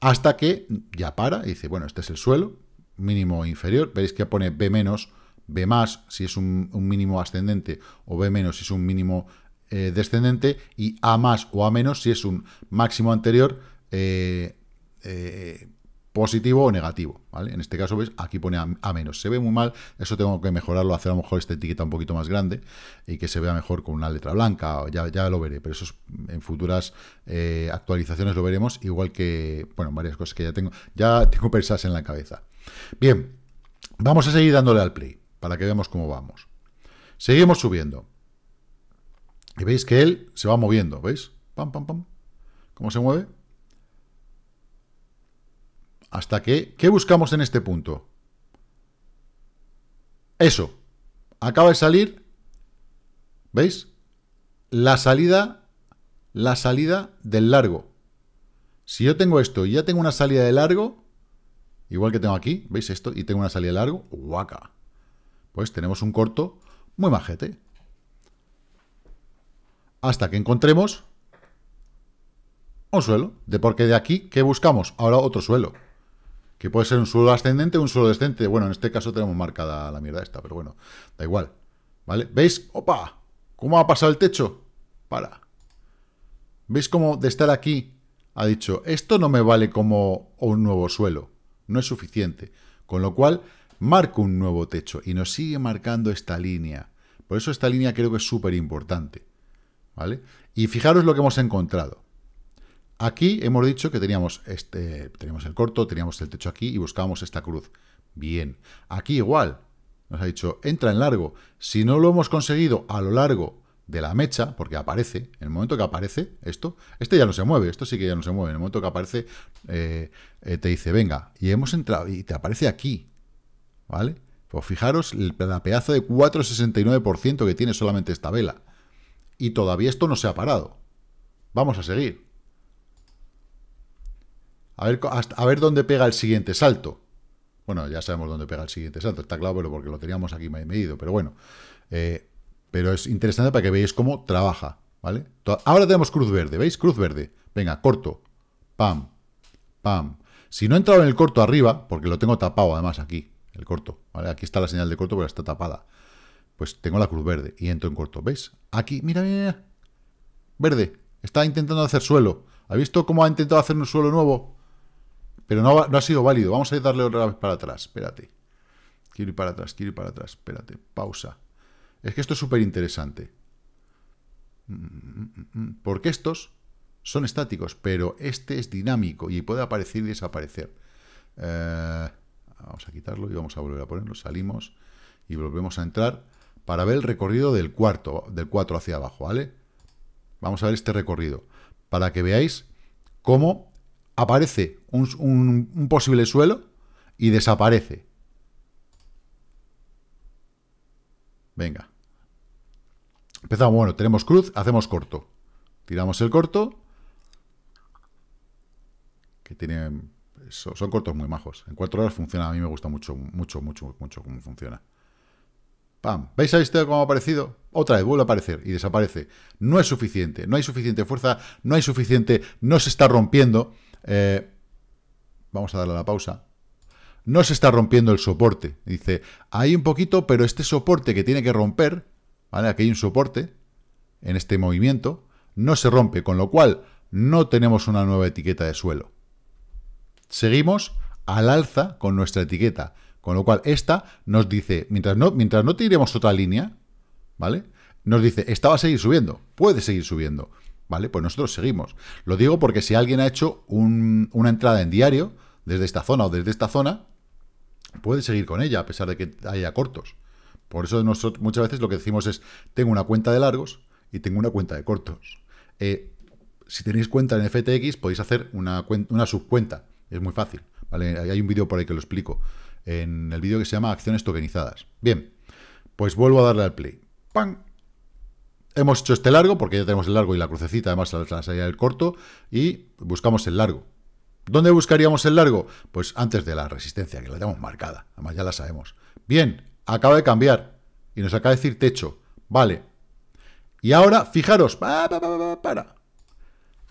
Hasta que ya para y dice, bueno, este es el suelo, mínimo inferior. Veréis que pone B menos, B más si es un, mínimo ascendente o B menos si es un mínimo eh, descendente y A más o A menos si es un máximo anterior eh, eh, positivo o negativo, ¿vale? En este caso, ¿ves? Aquí pone a, menos. Se ve muy mal, eso tengo que mejorarlo, hacer a lo mejor esta etiqueta un poquito más grande y que se vea mejor con una letra blanca, ya, lo veré, pero eso en futuras eh, actualizaciones lo veremos, igual que, bueno, varias cosas que ya tengo, ya tengo pensadas en la cabeza. Bien, vamos a seguir dándole al play para que veamos cómo vamos. Seguimos subiendo. Y veis que él se va moviendo, ¿veis? Pam, pam, pam. ¿Cómo se mueve? hasta que... ¿Qué buscamos en este punto? Eso. Acaba de salir, ¿veis? La salida, la salida del largo. Si yo tengo esto y ya tengo una salida de largo, igual que tengo aquí, ¿veis esto? Y tengo una salida de largo, guaca. Pues tenemos un corto muy majete. Hasta que encontremos un suelo. De porque de aquí, ¿qué buscamos? Ahora otro suelo. Que puede ser un suelo ascendente o un suelo descendente. Bueno, en este caso tenemos marcada la mierda esta, pero bueno, da igual. ¿Vale? ¿Veis? ¡Opa! ¿Cómo ha pasado el techo? Para. ¿Veis cómo de estar aquí ha dicho, esto no me vale como un nuevo suelo? No es suficiente. Con lo cual, marco un nuevo techo y nos sigue marcando esta línea. Por eso esta línea creo que es súper importante. ¿Vale? Y fijaros lo que hemos encontrado. Aquí hemos dicho que teníamos, este, teníamos el corto, teníamos el techo aquí y buscábamos esta cruz. Bien. Aquí igual, nos ha dicho, entra en largo. Si no lo hemos conseguido a lo largo de la mecha, porque aparece, en el momento que aparece esto, este ya no se mueve, esto sí que ya no se mueve, en el momento que aparece eh, eh, te dice, venga, y hemos entrado, y te aparece aquí, ¿vale? Pues fijaros el, la pedazo de 4,69% que tiene solamente esta vela. Y todavía esto no se ha parado. Vamos a seguir. A ver, a ver dónde pega el siguiente salto. Bueno, ya sabemos dónde pega el siguiente salto, está claro, pero porque lo teníamos aquí medido, pero bueno. Eh, pero es interesante para que veáis cómo trabaja, ¿vale? Ahora tenemos cruz verde, ¿veis? Cruz verde. Venga, corto. Pam, pam. Si no he entrado en el corto arriba, porque lo tengo tapado además aquí, el corto, ¿vale? Aquí está la señal de corto, pero está tapada. Pues tengo la cruz verde y entro en corto, ¿veis? Aquí, mira, mira, mira. Verde. Está intentando hacer suelo. ¿Ha visto cómo ha intentado hacer un suelo nuevo? Pero no, ha sido válido. Vamos a darle otra vez para atrás. Espérate. Quiero ir para atrás, quiero ir para atrás. Espérate. Pausa. Es que esto es súper interesante. Porque estos son estáticos, pero este es dinámico y puede aparecer y desaparecer. Eh, vamos a quitarlo y vamos a volver a ponerlo. Salimos y volvemos a entrar para ver el recorrido del cuarto, del cuatro hacia abajo, ¿vale? Vamos a ver este recorrido para que veáis cómo aparece un, posible suelo y desaparece. Venga. Empezamos, bueno, tenemos cruz, hacemos corto. Tiramos el corto. Que tiene... Son, cortos muy majos. En cuatro horas funciona. A mí me gusta mucho, mucho, mucho, mucho cómo funciona. ¡Pam! ¿Veis a este cómo ha aparecido? Otra vez, vuelve a aparecer y desaparece. No es suficiente. No hay suficiente fuerza. No hay suficiente... No se está rompiendo. Eh, vamos a darle la pausa. No se está rompiendo el soporte. Dice, hay un poquito, pero este soporte que tiene que romper, ¿vale? Aquí hay un soporte en este movimiento, no se rompe, con lo cual no tenemos una nueva etiqueta de suelo. Seguimos al alza con nuestra etiqueta, con lo cual esta nos dice, mientras no, mientras no tiremos otra línea, ¿vale? Nos dice, esta va a seguir subiendo, puede seguir subiendo. ¿vale? Pues nosotros seguimos. Lo digo porque si alguien ha hecho una entrada en diario, desde esta zona o desde esta zona, puede seguir con ella, a pesar de que haya cortos. Por eso nosotros, muchas veces lo que decimos es, tengo una cuenta de largos y tengo una cuenta de cortos. Eh, si tenéis cuenta en FTX, podéis hacer una, una subcuenta. Es muy fácil. ¿vale? Hay un vídeo por ahí que lo explico. En el vídeo que se llama Acciones Tokenizadas. Bien, pues vuelvo a darle al play. ¡Pam! Hemos hecho este largo, porque ya tenemos el largo y la crucecita, además la salida del corto, y buscamos el largo. ¿Dónde buscaríamos el largo? Pues antes de la resistencia, que la tenemos marcada, además ya la sabemos. Bien, acaba de cambiar, y nos acaba de decir techo. Vale. Y ahora, fijaros, para,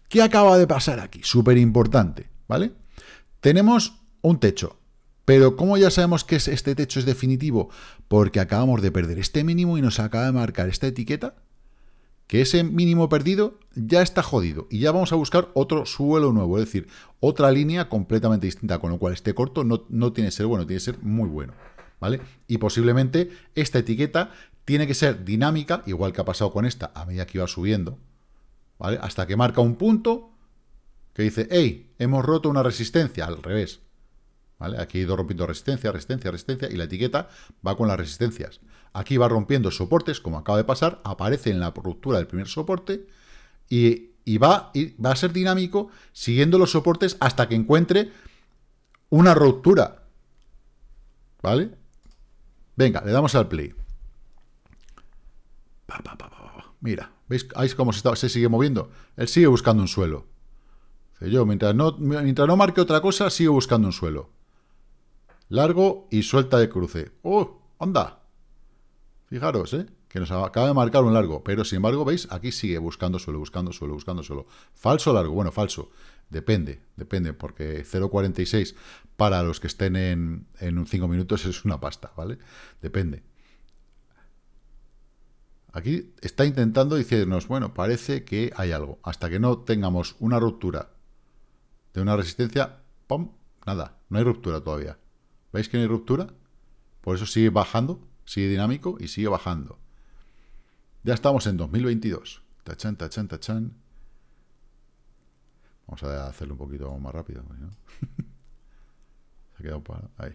¿Qué acaba de pasar aquí? Súper importante, ¿vale? Tenemos un techo, pero ¿cómo ya sabemos que este techo es definitivo? Porque acabamos de perder este mínimo y nos acaba de marcar esta etiqueta que ese mínimo perdido ya está jodido y ya vamos a buscar otro suelo nuevo, es decir, otra línea completamente distinta, con lo cual esté corto no, tiene que ser bueno, tiene que ser muy bueno. ¿Vale? Y posiblemente esta etiqueta tiene que ser dinámica, igual que ha pasado con esta, a medida que iba subiendo, ¿vale? Hasta que marca un punto que dice, hey, hemos roto una resistencia, al revés, ¿vale? Aquí he ido rompiendo resistencia, resistencia, resistencia, y la etiqueta va con las resistencias. Aquí va rompiendo soportes, como acaba de pasar, aparece en la ruptura del primer soporte y, va, a ser dinámico siguiendo los soportes hasta que encuentre una ruptura. ¿Vale? Venga, le damos al play. Mira, ¿veis, cómo se, sigue moviendo? Él sigue buscando un suelo. Yo, mientras no, marque otra cosa, sigo buscando un suelo. Largo y suelta de cruce. ¡Oh! anda! Fijaros, ¿eh? que nos acaba de marcar un largo, pero sin embargo, veis, aquí sigue buscando solo, buscando solo, buscando solo. Falso largo, bueno, falso, depende, depende, porque 0.46 para los que estén en, en 5 minutos es una pasta, ¿vale? Depende. Aquí está intentando decirnos, bueno, parece que hay algo. Hasta que no tengamos una ruptura de una resistencia, ¡pum! Nada, no hay ruptura todavía. ¿Veis que no hay ruptura? Por eso sigue bajando sigue dinámico y sigue bajando. Ya estamos en 2022. Tachan, tachan, tachan. Vamos a hacerlo un poquito más rápido. se ha quedado para ahí.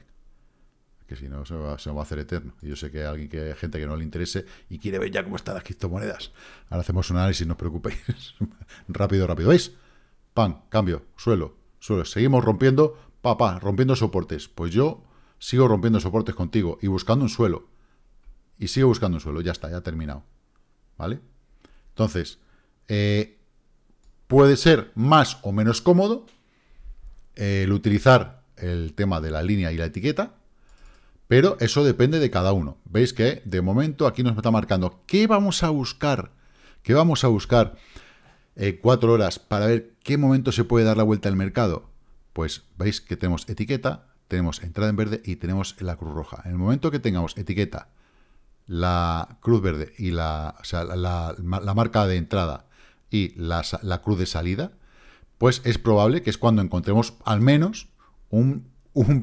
Que si no, se, va, va a hacer eterno. Y yo sé que hay alguien que, gente que no le interese y quiere ver ya cómo están las criptomonedas. Ahora hacemos un análisis, no os preocupéis. rápido, rápido. ¿Veis? Pan, cambio, suelo, suelo. Seguimos rompiendo, papá, rompiendo soportes. Pues yo sigo rompiendo soportes contigo y buscando un suelo y sigue buscando un suelo, ya está, ya ha terminado. ¿Vale? Entonces, eh, puede ser más o menos cómodo eh, el utilizar el tema de la línea y la etiqueta, pero eso depende de cada uno. Veis que de momento aquí nos está marcando qué vamos a buscar, qué vamos a buscar eh, cuatro horas para ver qué momento se puede dar la vuelta al mercado. Pues veis que tenemos etiqueta, tenemos entrada en verde y tenemos la cruz roja. En el momento que tengamos etiqueta, la cruz verde y la, la, marca de entrada y la, cruz de salida, pues es probable que es cuando encontremos al menos un,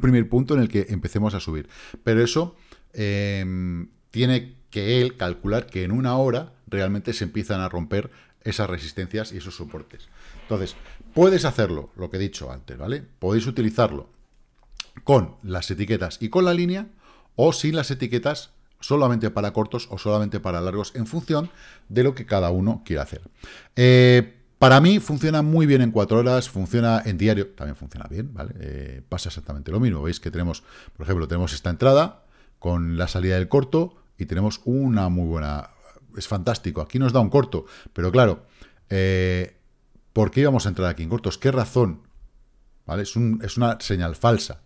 primer punto en el que empecemos a subir. Pero eso em, tiene que él calcular que en una hora realmente se empiezan a romper esas resistencias y esos soportes. Entonces, puedes hacerlo, lo que he dicho antes, ¿vale? Podéis utilizarlo con las etiquetas y con la línea o sin las etiquetas solamente para cortos o solamente para largos en función de lo que cada uno quiera hacer. Eh, para mí funciona muy bien en cuatro horas, funciona en diario, también funciona bien, ¿vale? Eh, pasa exactamente lo mismo. Veis que tenemos, por ejemplo, tenemos esta entrada con la salida del corto y tenemos una muy buena... Es fantástico, aquí nos da un corto, pero claro, eh, ¿por qué íbamos a entrar aquí en cortos? ¿Qué razón? ¿Vale? Es, una señal falsa.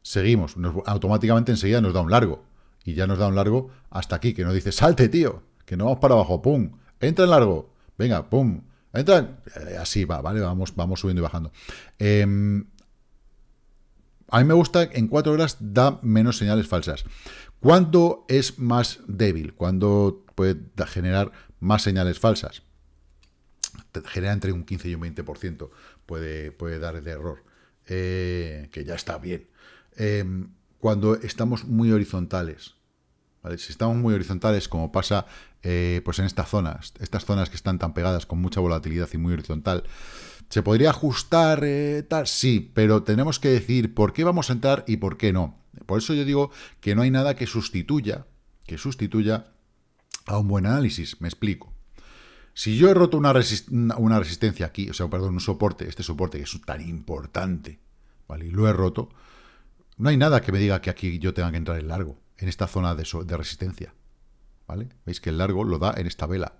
Seguimos, automáticamente enseguida nos da un largo. Y ya nos da un largo hasta aquí, que no dice, salte, tío, que no vamos para abajo, pum, entra en largo, venga, pum, entra, eh, así va, ¿vale? Vamos, vamos subiendo y bajando. Em, a mí me gusta, en cuatro horas da menos señales falsas. ¿Cuándo es más débil? ¿Cuándo puede generar más señales falsas? Genera entre un 15 y un 20%, puede, puede dar de error, eh, que ya está bien. Em, cuando estamos muy horizontales. ¿vale? Si estamos muy horizontales, como pasa eh, pues en estas zonas, estas zonas que están tan pegadas con mucha volatilidad y muy horizontal, ¿se podría ajustar eh, tal? Sí, pero tenemos que decir por qué vamos a entrar y por qué no. Por eso yo digo que no hay nada que sustituya, que sustituya a un buen análisis. Me explico. Si yo he roto una, una resistencia aquí, o sea, perdón, un soporte, este soporte que es tan importante, ¿vale? Y lo he roto, no hay nada que me diga que aquí yo tenga que entrar en largo, en esta zona de, resistencia. ¿Vale? Veis que el largo lo da en esta vela.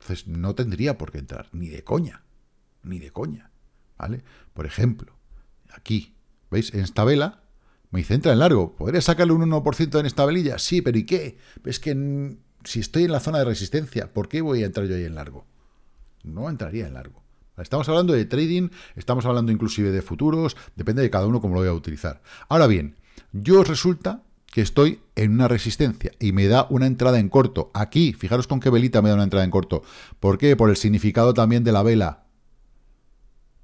Entonces no tendría por qué entrar, ni de coña, ni de coña, ¿vale? Por ejemplo, aquí, ¿veis? En esta vela me dice, entra en largo, ¿podría sacarle un 1% en esta velilla? Sí, pero ¿y qué? Es que si estoy en la zona de resistencia, ¿por qué voy a entrar yo ahí en largo? No entraría en largo. Estamos hablando de trading, estamos hablando inclusive de futuros, depende de cada uno cómo lo voy a utilizar. Ahora bien, yo os resulta que estoy en una resistencia y me da una entrada en corto. Aquí, fijaros con qué velita me da una entrada en corto. ¿Por qué? Por el significado también de la vela.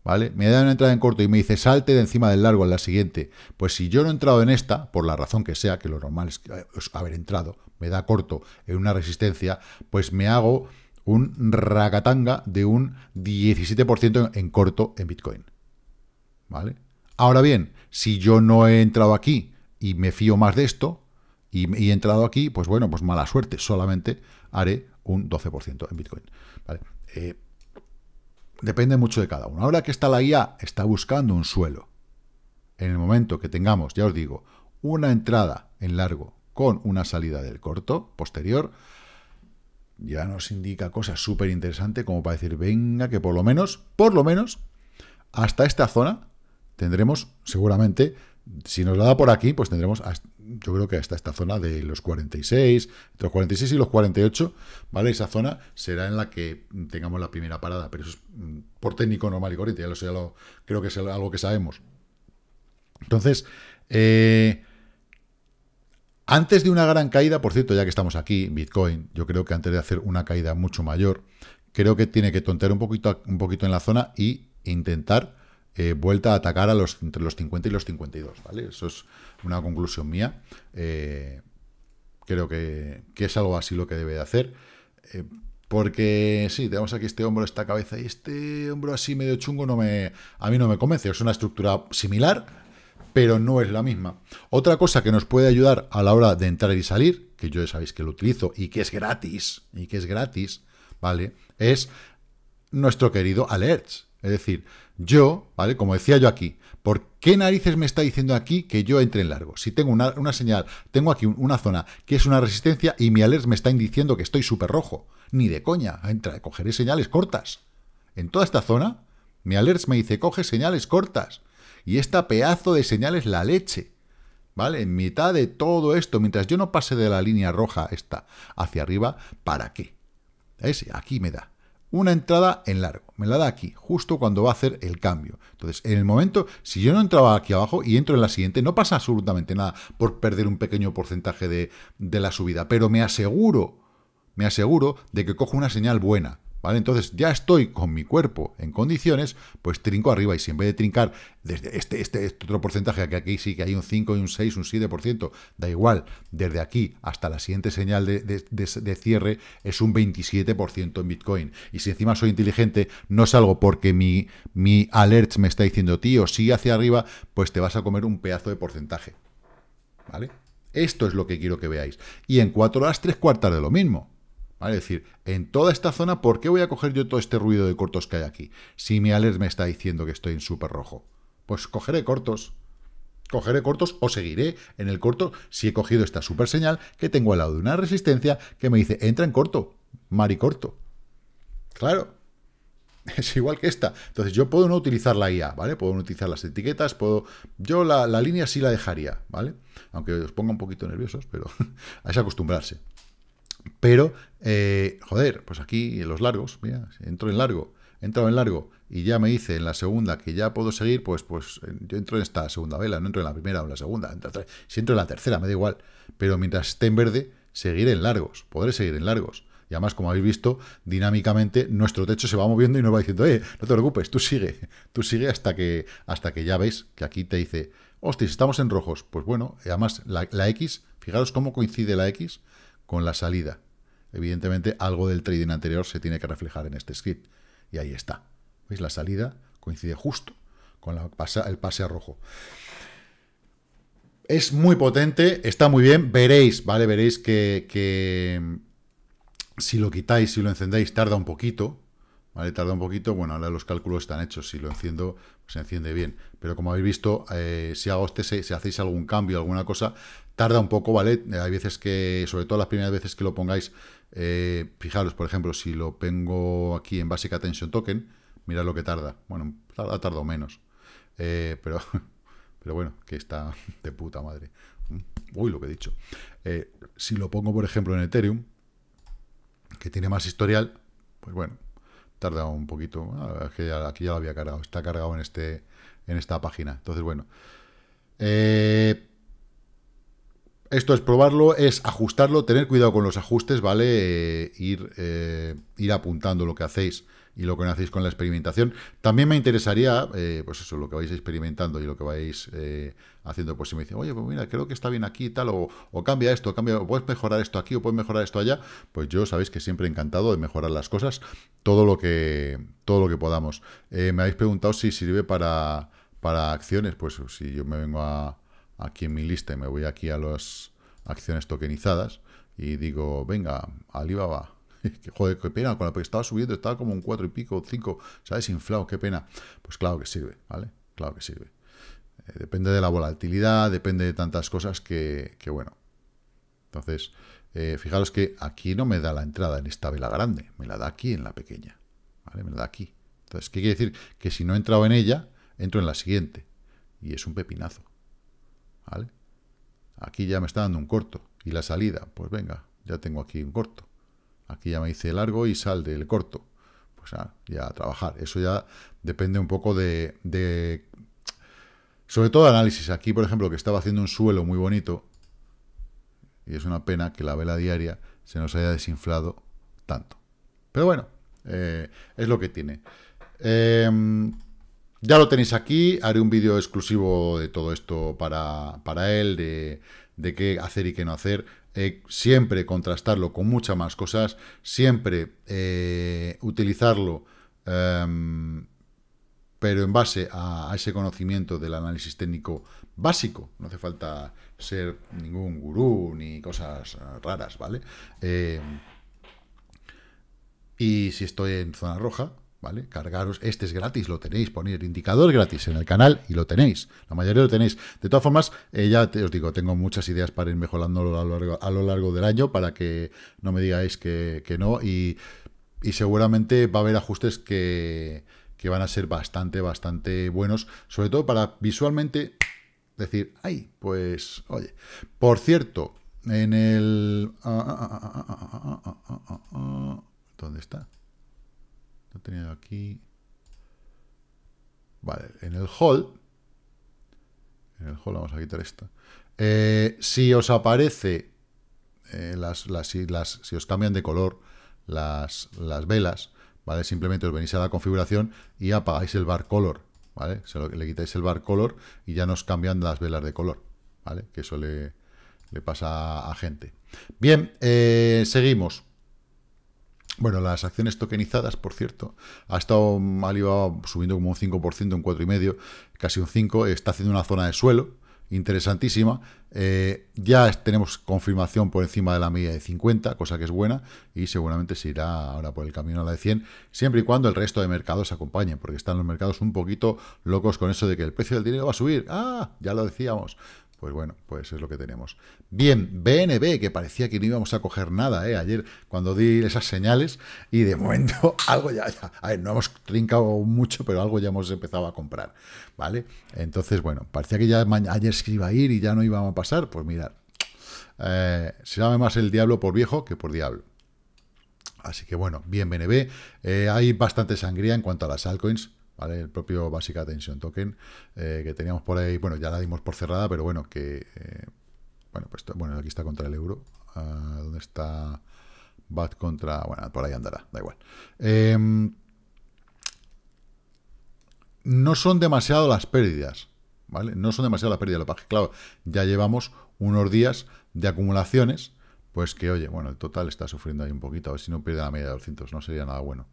¿Vale? Me da una entrada en corto y me dice salte de encima del largo en la siguiente. Pues si yo no he entrado en esta, por la razón que sea, que lo normal es eh, haber entrado, me da corto en una resistencia, pues me hago un ragatanga de un 17% en, corto en Bitcoin. ¿Vale? Ahora bien, si yo no he entrado aquí y me fío más de esto y, he entrado aquí, pues bueno, pues mala suerte, solamente haré un 12% en Bitcoin. ¿Vale? Eh, depende mucho de cada uno. Ahora que está la guía, está buscando un suelo. En el momento que tengamos, ya os digo, una entrada en largo con una salida del corto posterior, ya nos indica cosas súper interesantes como para decir, venga, que por lo menos, por lo menos, hasta esta zona tendremos seguramente, si nos la da por aquí, pues tendremos, yo creo que hasta esta zona de los 46, entre los 46 y los 48, ¿vale? Esa zona será en la que tengamos la primera parada, pero eso es mm, por técnico normal y corriente, ya lo, sé, ya lo creo que es algo que sabemos. Entonces, eh, antes de una gran caída, por cierto, ya que estamos aquí, Bitcoin, yo creo que antes de hacer una caída mucho mayor, creo que tiene que tontear un poquito, un poquito en la zona e intentar eh, vuelta a atacar a los, entre los 50 y los 52, ¿vale? Eso es una conclusión mía. Eh, creo que, es algo así lo que debe de hacer. Eh, porque sí, tenemos aquí este hombro, esta cabeza y este hombro así medio chungo no me, a mí no me convence. Es una estructura similar, pero no es la misma. Otra cosa que nos puede ayudar a la hora de entrar y salir, que yo ya sabéis que lo utilizo y que es gratis, y que es gratis, ¿vale? Es nuestro querido alerts. Es decir, yo, ¿vale? Como decía yo aquí, ¿por qué narices me está diciendo aquí que yo entre en largo? Si tengo una, señal, tengo aquí una zona que es una resistencia y mi alert me está diciendo que estoy súper rojo. Ni de coña, entra, cogeré señales cortas. En toda esta zona, mi alert me dice, coge señales cortas. Y esta pedazo de señal es la leche. ¿Vale? En mitad de todo esto, mientras yo no pase de la línea roja esta hacia arriba, ¿para qué? Ese, Aquí me da. Una entrada en largo. Me la da aquí, justo cuando va a hacer el cambio. Entonces, en el momento, si yo no entraba aquí abajo y entro en la siguiente, no pasa absolutamente nada por perder un pequeño porcentaje de la subida. Pero me aseguro, me aseguro de que cojo una señal buena. Entonces ya estoy con mi cuerpo en condiciones, pues trinco arriba y si en vez de trincar desde este, este, este otro porcentaje, que aquí sí que hay un 5, y un 6, un 7%, da igual, desde aquí hasta la siguiente señal de, cierre es un 27% en Bitcoin. Y si encima soy inteligente, no salgo porque mi, alert me está diciendo, tío, si hacia arriba, pues te vas a comer un pedazo de porcentaje. ¿Vale? Esto es lo que quiero que veáis. Y en cuatro horas, tres cuartas de lo mismo. Es decir, en toda esta zona, ¿por qué voy a coger yo todo este ruido de cortos que hay aquí? Si mi alert me está diciendo que estoy en súper rojo. Pues cogeré cortos. Cogeré cortos o seguiré en el corto si he cogido esta super señal que tengo al lado de una resistencia que me dice, entra en corto, corto. Claro, es igual que esta. Entonces yo puedo no utilizar la IA, ¿vale? Puedo no utilizar las etiquetas, puedo... Yo la, línea sí la dejaría, ¿vale? Aunque os ponga un poquito nerviosos, pero es acostumbrarse. Pero, eh, joder, pues aquí en los largos, mira, entro en largo, entro en largo y ya me dice en la segunda que ya puedo seguir, pues, pues eh, yo entro en esta segunda vela, no entro en la primera o en la segunda. si entro en la tercera, me da igual. Pero mientras esté en verde, seguiré en largos, podré seguir en largos. Y además, como habéis visto, dinámicamente nuestro techo se va moviendo y nos va diciendo, eh, no te preocupes, tú sigue, tú sigue hasta que, hasta que ya veis que aquí te dice, si estamos en rojos. Pues bueno, además la X, fijaros cómo coincide la X con la salida. Evidentemente, algo del trading anterior se tiene que reflejar en este script. Y ahí está. ¿Veis? La salida coincide justo con la el pase a rojo. Es muy potente, está muy bien. Veréis, ¿vale? Veréis que, mm, si lo quitáis, si lo encendéis, tarda un poquito. ¿Vale? Tarda un poquito. Bueno, ahora los cálculos están hechos. Si lo enciendo, pues se enciende bien. Pero como habéis visto, eh, si hago este, si, hacéis algún cambio, alguna cosa, tarda un poco, ¿vale? Eh, hay veces que, sobre todo las primeras veces que lo pongáis, eh, fijaros, por ejemplo, si lo pongo aquí en Basic Attention Token, mirad lo que tarda. Bueno, tarda, tardado menos. pero, pero bueno, que está de puta madre. Mm, uy, lo que he dicho. si lo pongo, por ejemplo, en Ethereum, que tiene más historial, pues bueno, tarda un poquito. Ah, aquí ya lo había cargado. Está cargado en este en esta página. Entonces, bueno. Eh, esto es probarlo, es ajustarlo, tener cuidado con los ajustes, ¿vale? Eh, ir, eh, ir apuntando lo que hacéis y lo que no hacéis con la experimentación. También me interesaría, pues eso, lo que vais experimentando y lo que vais haciendo, pues si me dicen, oye, pues mira, creo que está bien aquí y tal, o, cambia esto, O cambia, o puedes mejorar esto aquí, o puedes mejorar esto allá, pues yo sabéis que siempre he encantado de mejorar las cosas, todo lo que, todo lo que podamos. me habéis preguntado si sirve para para acciones, pues si yo me vengo aquí en mi lista y me voy aquí a las acciones tokenizadas y digo, venga, Alibaba, que joder, qué pena, con la que estaba subiendo estaba como un 4 y pico, 5, ¿sabes? Inflado, qué pena. Pues claro que sirve, ¿vale? Claro que sirve. Eh, depende de la volatilidad, depende de tantas cosas que, bueno. Entonces, eh, fijaros que aquí no me da la entrada en esta vela grande, me la da aquí en la pequeña, ¿vale? Me la da aquí. Entonces, ¿qué quiere decir? Que si no he entrado en ella, entro en la siguiente. Y es un pepinazo. ¿Vale? Aquí ya me está dando un corto. Y la salida, pues venga, ya tengo aquí un corto. Aquí ya me hice largo y sal el corto. Pues ya a trabajar. Eso ya depende un poco de, Sobre todo análisis. Aquí, por ejemplo, que estaba haciendo un suelo muy bonito. Y es una pena que la vela diaria se nos haya desinflado tanto. Pero bueno, eh, es lo que tiene. Eh, ya lo tenéis aquí, haré un vídeo exclusivo de todo esto para, él, de, qué hacer y qué no hacer. Eh, siempre contrastarlo con muchas más cosas, siempre eh, utilizarlo, em, pero en base a, a, ese conocimiento del análisis técnico básico. No hace falta ser ningún gurú ni cosas eh, raras, ¿vale? y si estoy en zona roja, Cargaros, este es gratis, lo tenéis, poner indicador gratis en el canal y lo tenéis, la mayoría lo tenéis. De todas formas, ya os digo, tengo muchas ideas para ir mejorándolo a lo largo, del año para que no me digáis que, no y, seguramente va a haber ajustes que, que van a ser bastante, bastante buenos, sobre todo para visualmente decir, ay, pues, oye, por cierto, en el... ¿Dónde está? aquí. Vale, en el hall. En el hall vamos a quitar esta. Eh, si os aparece, eh, las, las, si, las, si os cambian de color las, velas, ¿vale? Simplemente os venís a la configuración y apagáis el bar color, ¿vale? le quitáis el bar color y ya nos cambian las velas de color, ¿vale? Que eso le, pasa a gente. Bien, eh, seguimos. Bueno, las acciones tokenizadas, por cierto, ha estado subiendo como un 5%, un 4,5%, casi un 5%, está haciendo una zona de suelo interesantísima. Eh, ya tenemos confirmación por encima de la media de 50, cosa que es buena, y seguramente se irá ahora por el camino a la de 100, siempre y cuando el resto de mercados acompañen, porque están los mercados un poquito locos con eso de que el precio del dinero va a subir. ¡Ah! Ya lo decíamos. Pues bueno, pues es lo que tenemos. Bien, BNB, que parecía que no íbamos a coger nada, ¿eh? Ayer cuando di esas señales y de momento algo ya, a ver, no hemos trincado mucho, pero algo ya hemos empezado a comprar, ¿vale? Entonces, bueno, parecía que ya ayer se iba a ir y ya no íbamos a pasar, pues mirad, eh, se llama más el diablo por viejo que por diablo. Así que bueno, bien BNB, eh, hay bastante sangría en cuanto a las altcoins, el propio Basic Attention Token eh, que teníamos por ahí, bueno, ya la dimos por cerrada, pero bueno, que... Eh, bueno, pues bueno, aquí está contra el euro. Ah, ¿Dónde está BAT contra...? Bueno, por ahí andará, da igual. Em, no son demasiado las pérdidas, ¿vale? No son demasiado las pérdidas. Lo que claro, ya llevamos unos días de acumulaciones, pues que, oye, bueno, el total está sufriendo ahí un poquito. A ver si no pierde la media de 200, no sería nada bueno.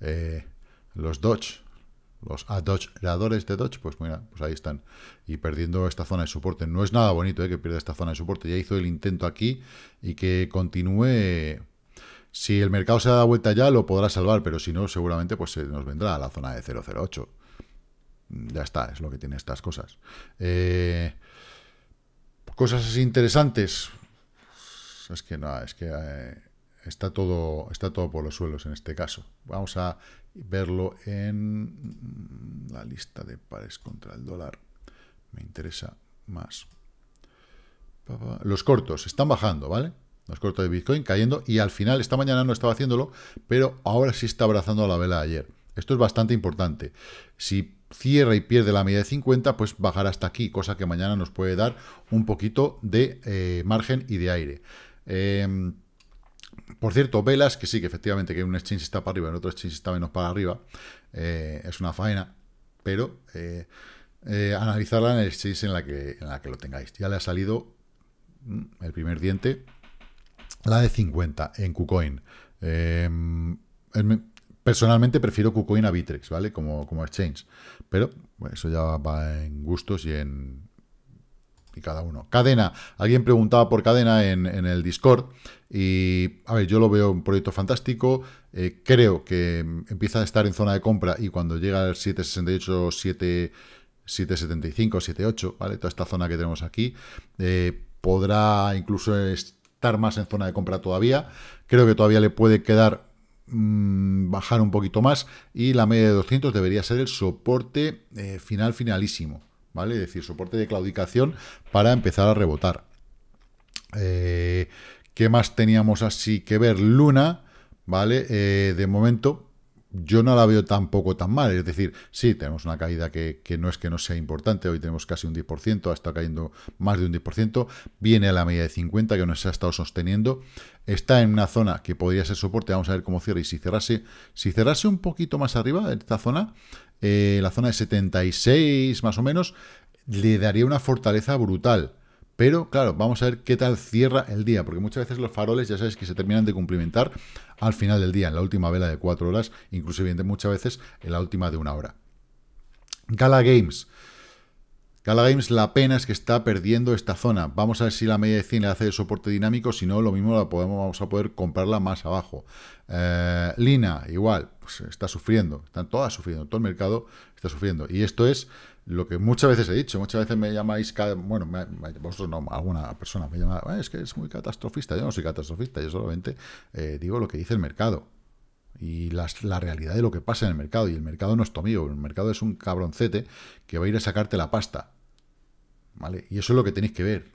Eh, los Dodge, los adoradores de Dodge, pues mira, pues ahí están. Y perdiendo esta zona de soporte. No es nada bonito eh, que pierda esta zona de soporte. Ya hizo el intento aquí y que continúe. Si el mercado se da vuelta ya, lo podrá salvar, pero si no, seguramente pues nos vendrá a la zona de 008. Ya está, es lo que tiene estas cosas. Eh, cosas interesantes. Es que no, es que eh, está, todo, está todo por los suelos en este caso. Vamos a verlo en la lista de pares contra el dólar. Me interesa más. Los cortos están bajando, ¿vale? Los cortos de Bitcoin cayendo y al final, esta mañana no estaba haciéndolo, pero ahora sí está abrazando la vela de ayer. Esto es bastante importante. Si cierra y pierde la media de 50, pues bajará hasta aquí, cosa que mañana nos puede dar un poquito de eh, margen y de aire. Em, por cierto, velas que sí, que efectivamente que un exchange está para arriba, y otro exchange está menos para arriba. Eh, es una faena, pero eh, eh, analizarla en el exchange en la, que, la que lo tengáis. Ya le ha salido mm, el primer diente, la de 50 en KuCoin. personalmente prefiero KuCoin a Bitrex ¿vale? Como, como exchange. Pero eso ya va en gustos y en, y cada uno. Cadena, alguien preguntaba por cadena en, el Discord y, a ver, yo lo veo un proyecto fantástico, eh, creo que empieza a estar en zona de compra y cuando llega al 768, 7, 775, 78, ¿vale? Toda esta zona que tenemos aquí, eh, podrá incluso estar más en zona de compra todavía, creo que todavía le puede quedar mm, bajar un poquito más y la media de 200 debería ser el soporte eh, final finalísimo ¿vale? Es decir, soporte de claudicación para empezar a rebotar. Eh, ¿Qué más teníamos así que ver? Luna, ¿vale? Eh, de momento, yo no la veo tampoco tan mal. Es decir, sí, tenemos una caída que, no es que no sea importante. Hoy tenemos casi un 10%, ha estado cayendo más de un 10%. Viene a la media de 50 que no se ha estado sosteniendo. Está en una zona que podría ser soporte. Vamos a ver cómo cierra y si cerrase, si cerrase un poquito más arriba de esta zona, eh, la zona de 76 más o menos, le daría una fortaleza brutal. Pero claro, vamos a ver qué tal cierra el día, porque muchas veces los faroles ya sabes que se terminan de cumplimentar al final del día, en la última vela de 4 horas, inclusive muchas veces en la última de una hora. Gala Games. Gala Games, la pena es que está perdiendo esta zona. Vamos a ver si la media de 100 le hace de soporte dinámico, si no, lo mismo la podemos, vamos a poder comprarla más abajo. Eh, Lina, igual, pues, está sufriendo, están todas sufriendo, todo el mercado está sufriendo. Y esto es lo que muchas veces he dicho, muchas veces me llamáis, bueno, vosotros no, alguna persona me llama, eh, es que es muy catastrofista, yo no soy catastrofista, yo solamente eh, digo lo que dice el mercado y la realidad de lo que pasa en el mercado, y el mercado no es tu amigo, el mercado es un cabroncete que va a ir a sacarte la pasta, ¿vale? Y eso es lo que tenéis que ver,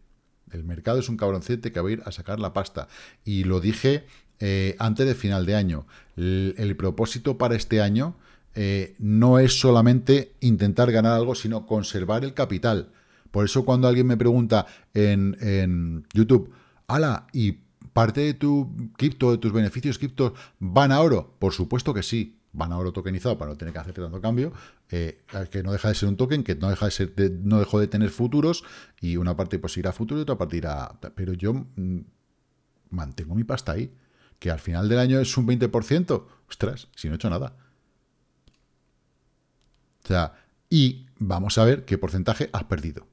el mercado es un cabroncete que va a ir a sacar la pasta, y lo dije eh, antes de final de año. El, propósito para este año eh, no es solamente intentar ganar algo, sino conservar el capital. Por eso cuando alguien me pregunta en, YouTube, ala, ¿y parte de tu cripto, de tus beneficios criptos, van a oro? Por supuesto que sí, van a oro tokenizado para no tener que hacer tanto cambio, eh, que no deja de ser un token, que no deja de ser, no dejó de tener futuros, y una parte pues irá a futuro y otra parte irá. Pero yo mm, mantengo mi pasta ahí que al final del año es un 20%, ostras, si no he hecho nada. O sea, y vamos a ver qué porcentaje has perdido.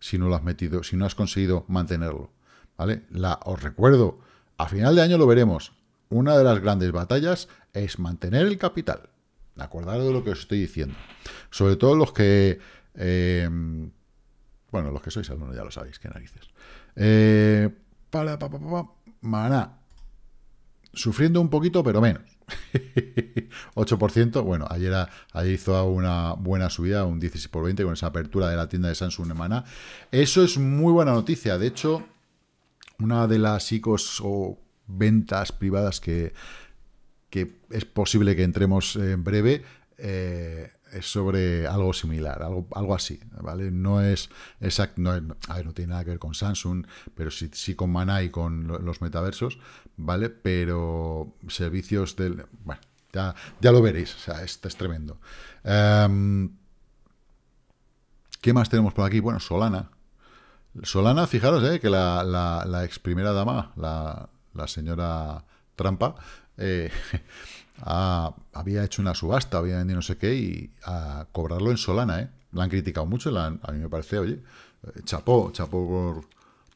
Si no lo has metido, si no has conseguido mantenerlo. ¿Vale? La, os recuerdo, a final de año lo veremos. Una de las grandes batallas es mantener el capital. Acordaros de lo que os estoy diciendo. Sobre todo los que. Eh, bueno, los que sois algunos ya lo sabéis, qué narices. Eh, para, maná sufriendo un poquito, pero menos. 8%, bueno, ayer, hizo una buena subida, un 16 por 20 con esa apertura de la tienda de Samsung en Maná. Eso es muy buena noticia. De hecho, una de las ICOs o ventas privadas que, que es posible que entremos en breve eh, es sobre algo similar, algo, algo así, ¿vale? No es exacto, no, tiene nada que ver con Samsung, pero sí, sí con Mana y con los metaversos, ¿vale? Pero servicios del... Bueno, ya, lo veréis, o sea, esto es tremendo. Em, ¿Qué más tenemos por aquí? Bueno, Solana. Solana, fijaros, eh, que la, ex primera dama, la, señora Trampa, eh, había hecho una subasta, había vendido no sé qué, y a cobrarlo en Solana, ¿eh? La han criticado mucho, a mí me parece, oye, eh, chapó, chapó por,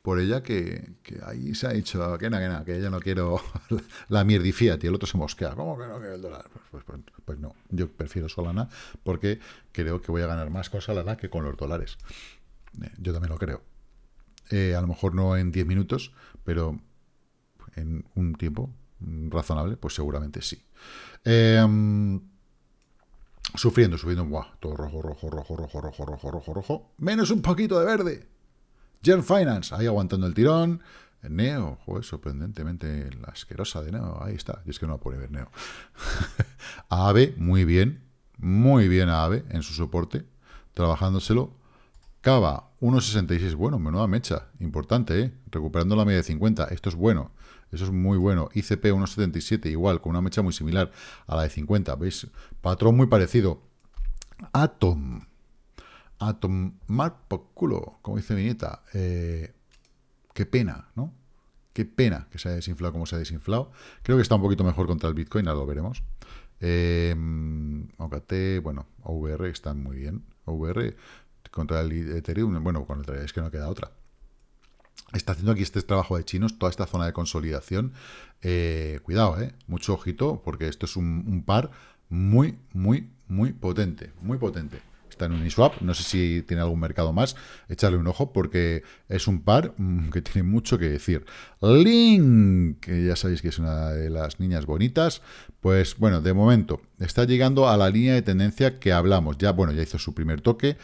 por ella que, ahí se ha dicho que nada, que nada, que ella no quiero la, la mierdifiat y el otro se mosquea. ¿Cómo que no quiero el dólar? Pues, pues, pues, pues no, yo prefiero Solana porque creo que voy a ganar más con Solana que con los dólares. Eh, yo también lo creo. Eh, a lo mejor no en 10 minutos, pero en un tiempo razonable, pues seguramente sí. Em, sufriendo, sufriendo, buah, todo rojo, rojo, rojo, rojo, rojo, rojo, rojo, rojo, menos un poquito de verde. Gen Finance, ahí aguantando el tirón. Neo, joder, sorprendentemente la asquerosa de Neo, ahí está, y es que no la pone ver Neo. Aave, muy bien, muy bien AVE en su soporte, trabajándoselo. Cava, 1.66, bueno, menuda mecha, importante, ¿eh? recuperando la media de 50, esto es bueno, eso es muy bueno. ICP 1.77, igual, con una mecha muy similar a la de 50, ¿veis? Patrón muy parecido. Atom, a tomar por culo, como dice mi nieta. Eh, qué pena, ¿no? Qué pena que se haya desinflado como se ha desinflado. Creo que está un poquito mejor contra el Bitcoin, ahora lo veremos. Eh, bueno, OVR está muy bien. OVR contra el Ethereum, bueno, con el, es que no queda otra. Está haciendo aquí este trabajo de chinos, toda esta zona de consolidación. Eh, cuidado, ¿eh? Mucho ojito, porque esto es un par muy, muy, muy potente. Muy potente está en Uniswap, no sé si tiene algún mercado más, Echarle un ojo porque es un par mm, que tiene mucho que decir. Link, que ya sabéis que es una de las niñas bonitas, pues bueno, de momento está llegando a la línea de tendencia que hablamos, ya bueno, ya hizo su primer toque,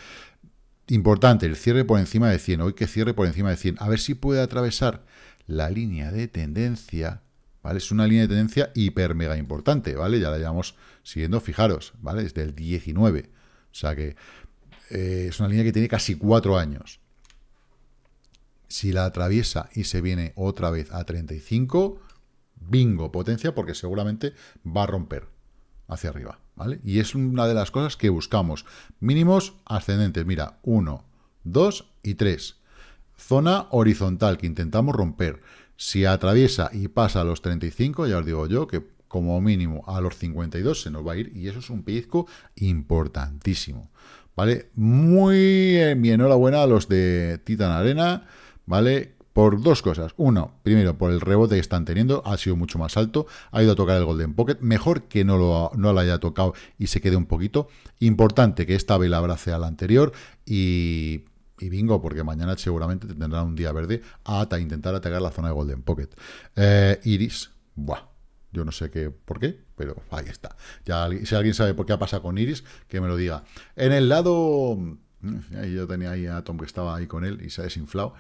importante, el cierre por encima de 100, hoy que cierre por encima de 100, a ver si puede atravesar la línea de tendencia, ¿vale? Es una línea de tendencia hiper mega importante, ¿vale? Ya la llevamos siguiendo, fijaros, ¿vale? Desde el 19. O sea que eh, es una línea que tiene casi cuatro años. Si la atraviesa y se viene otra vez a 35, bingo, potencia, porque seguramente va a romper hacia arriba, ¿vale? Y es una de las cosas que buscamos. Mínimos ascendentes, mira, 1, 2 y 3. Zona horizontal que intentamos romper. Si atraviesa y pasa a los 35, ya os digo yo que como mínimo a los 52 se nos va a ir y eso es un pellizco importantísimo. ¿Vale? Muy bien, eh, enhorabuena a los de Titan Arena, ¿vale? Por dos cosas. Uno, primero, por el rebote que están teniendo, ha sido mucho más alto, ha ido a tocar el Golden Pocket, mejor que no lo, no haya tocado y se quede un poquito. Importante que esta vela abrace a la anterior y y bingo, porque mañana seguramente tendrán un día verde a intentar atacar la zona de Golden Pocket. Eh, Iris, buah, yo no sé qué, por qué, pero ahí está. Ya, si alguien sabe por qué ha pasado con Iris, que me lo diga. En el lado... Mm, yo tenía ahí a Tom que estaba ahí con él y se ha desinflado.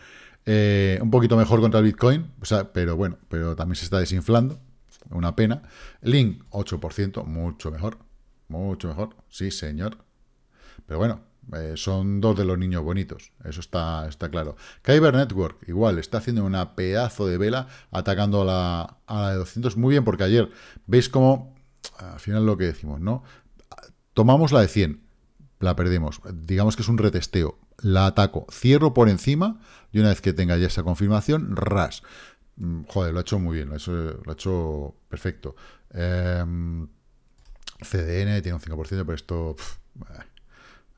Eh, un poquito mejor contra el Bitcoin, pero bueno, pero también se está desinflando. Una pena. Link, 8%, mucho mejor. Mucho mejor, sí señor. Pero bueno, eh, son dos de los niños bonitos, eso está, está claro. Kyber Network, igual, está haciendo una pedazo de vela atacando a la, a de 200. Muy bien, porque ayer, veis cómo, al final lo que decimos, ¿no? Tomamos la de 100, la perdemos. Digamos que es un retesteo, la ataco, cierro por encima y una vez que tenga ya esa confirmación, ras. Mm, joder, lo ha hecho muy bien, lo ha hecho, perfecto. Em, CDN tiene un 5%, pero esto... Eh.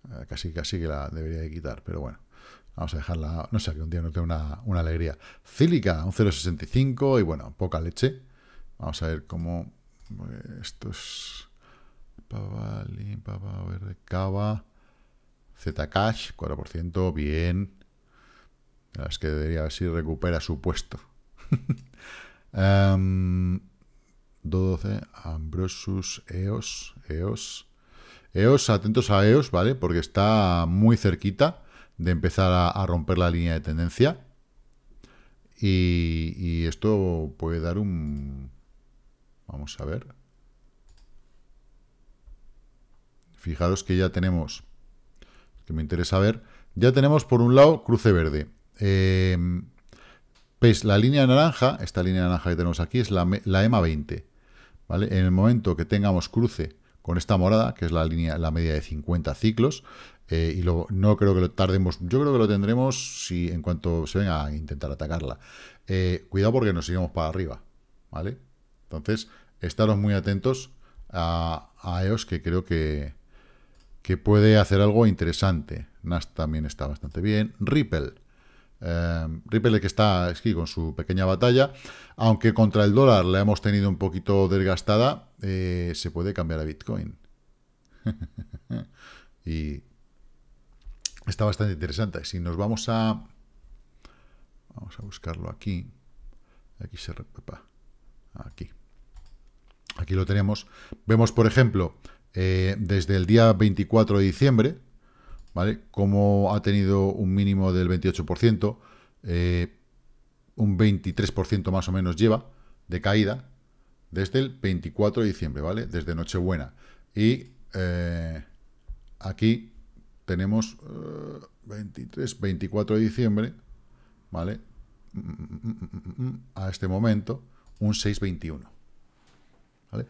Eh, casi, que la debería de quitar, pero bueno. Vamos a dejarla, no sé, que un día no tenga una, alegría. Cílica, un 0,65 y bueno, poca leche. Vamos a ver cómo... Eh, esto es... Pava, verde, cava... Zcash, 4%, bien. las que debería ver si recupera su puesto. 2.12, 12, em, Ambrosus, EOS, EOS, EOS, atentos a EOS, ¿vale? Porque está muy cerquita de empezar a, romper la línea de tendencia. Y, esto puede dar un... Vamos a ver. Fijaros que ya tenemos... Que me interesa ver. Ya tenemos por un lado cruce verde. Em, pues la línea naranja, esta línea naranja que tenemos aquí es la, la EMA 20. ¿vale? En el momento que tengamos cruce con esta morada, que es la línea, la media de 50 ciclos. Eh, y luego no creo que lo tardemos, yo creo que lo tendremos si en cuanto se venga a intentar atacarla. Eh, cuidado porque nos iremos para arriba, ¿vale? Entonces, estaros muy atentos a, a EOS, que creo que, que puede hacer algo interesante. Nas también está bastante bien. Ripple. Em, Ripple que está aquí con su pequeña batalla, aunque contra el dólar la hemos tenido un poquito desgastada, eh, se puede cambiar a Bitcoin. y está bastante interesante. Si nos vamos a... Vamos a buscarlo aquí. Aquí se... Aquí. Aquí lo tenemos. Vemos, por ejemplo, eh, desde el día 24 de diciembre, ¿vale? Como ha tenido un mínimo del 28%, eh, un 23% más o menos lleva de caída desde el 24 de diciembre, ¿vale? Desde Nochebuena. Y eh, aquí tenemos 23, eh, 24 de diciembre, ¿vale? Mm, mm, mm, a este momento, un 6,21. ¿Vale?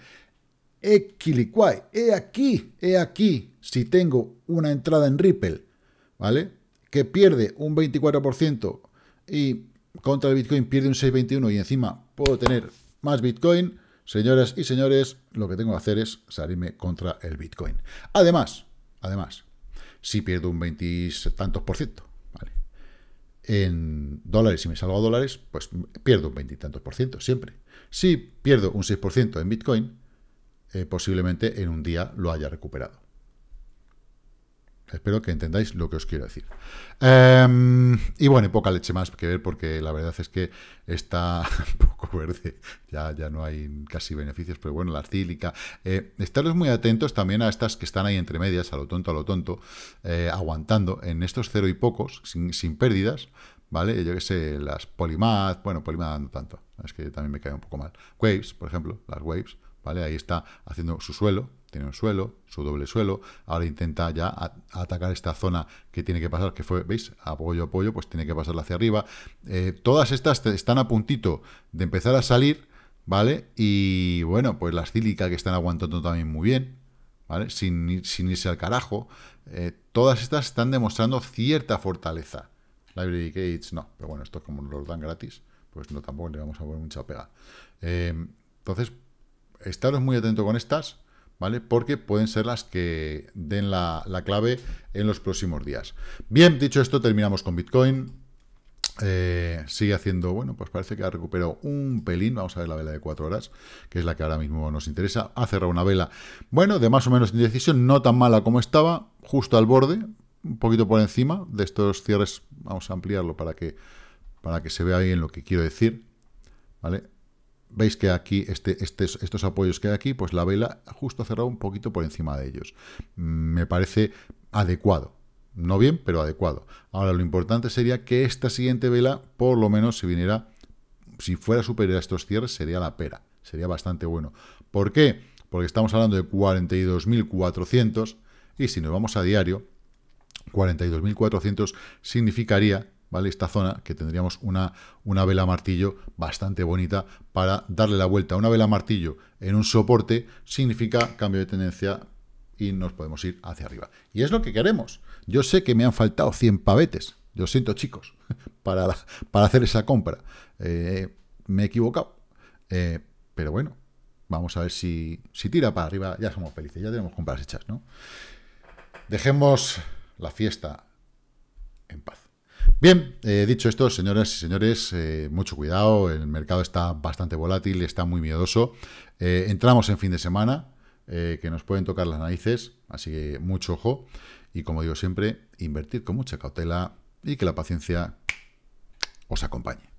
Equiliquay, he aquí, he aquí, si tengo una entrada en Ripple, ¿vale? Que pierde un 24% y contra el Bitcoin pierde un 6,21 y encima puedo tener más Bitcoin, señoras y señores, lo que tengo que hacer es salirme contra el Bitcoin. Además, además, si pierdo un 20 tantos por ciento, ¿vale? En dólares, si me salgo a dólares, pues pierdo un 20 tantos por ciento siempre. Si pierdo un 6% en Bitcoin, eh, posiblemente en un día lo haya recuperado. Espero que entendáis lo que os quiero decir. Em, y bueno, y poca leche más que ver porque la verdad es que está un poco verde. Ya, ya no hay casi beneficios, pero bueno, la cílica. Eh, estaros muy atentos también a estas que están ahí entre medias, a lo tonto, a lo tonto, eh, aguantando en estos cero y pocos, sin, pérdidas, ¿vale? Yo que sé, las Polymath, bueno, Polymath no tanto, es que también me cae un poco mal. Waves, por ejemplo, las Waves, Ahí está haciendo su suelo, tiene un suelo, su doble suelo, ahora intenta ya atacar esta zona que tiene que pasar, que fue, ¿veis? Apoyo, apoyo, pues tiene que pasarla hacia arriba. Eh, todas estas están a puntito de empezar a salir, ¿vale? Y bueno, pues las cílicas que están aguantando también muy bien, ¿vale? Sin, irse al carajo. Eh, todas estas están demostrando cierta fortaleza. Library Gates, no, pero bueno, esto como nos lo dan gratis, pues no tampoco le vamos a poner mucha pega. Eh, entonces, estaros muy atentos con estas, ¿vale? Porque pueden ser las que den la, clave en los próximos días. Bien, dicho esto, terminamos con Bitcoin. Eh, sigue haciendo, bueno, pues parece que ha recuperado un pelín, vamos a ver la vela de 4 horas, que es la que ahora mismo nos interesa, ha cerrado una vela, bueno, de más o menos indecisión, no tan mala como estaba, justo al borde, un poquito por encima de estos cierres, vamos a ampliarlo para que, para que se vea bien lo que quiero decir, ¿vale? veis que aquí, este, este, estos apoyos que hay aquí, pues la vela justo ha cerrado un poquito por encima de ellos. Mm, me parece adecuado. No bien, pero adecuado. Ahora, lo importante sería que esta siguiente vela, por lo menos, si viniera, si fuera superior a estos cierres, sería la pera. Sería bastante bueno. ¿Por qué? Porque estamos hablando de 42.400 y si nos vamos a diario, 42.400 significaría ¿vale? Esta zona que tendríamos una, una vela martillo bastante bonita para darle la vuelta. Una vela martillo en un soporte significa cambio de tendencia y nos podemos ir hacia arriba. Y es lo que queremos. Yo sé que me han faltado 100 pavetes, lo siento chicos, para, para hacer esa compra. Eh, me he equivocado. Eh, pero bueno, vamos a ver si, si tira para arriba, ya somos felices, ya tenemos compras hechas, ¿no? Dejemos la fiesta en paz. Bien, eh, dicho esto, señoras y señores, eh, mucho cuidado, el mercado está bastante volátil, está muy miedoso. Eh, entramos en fin de semana, que nos pueden tocar las narices, así que mucho ojo. Y como digo siempre, invertir con mucha cautela y que la paciencia os acompañe.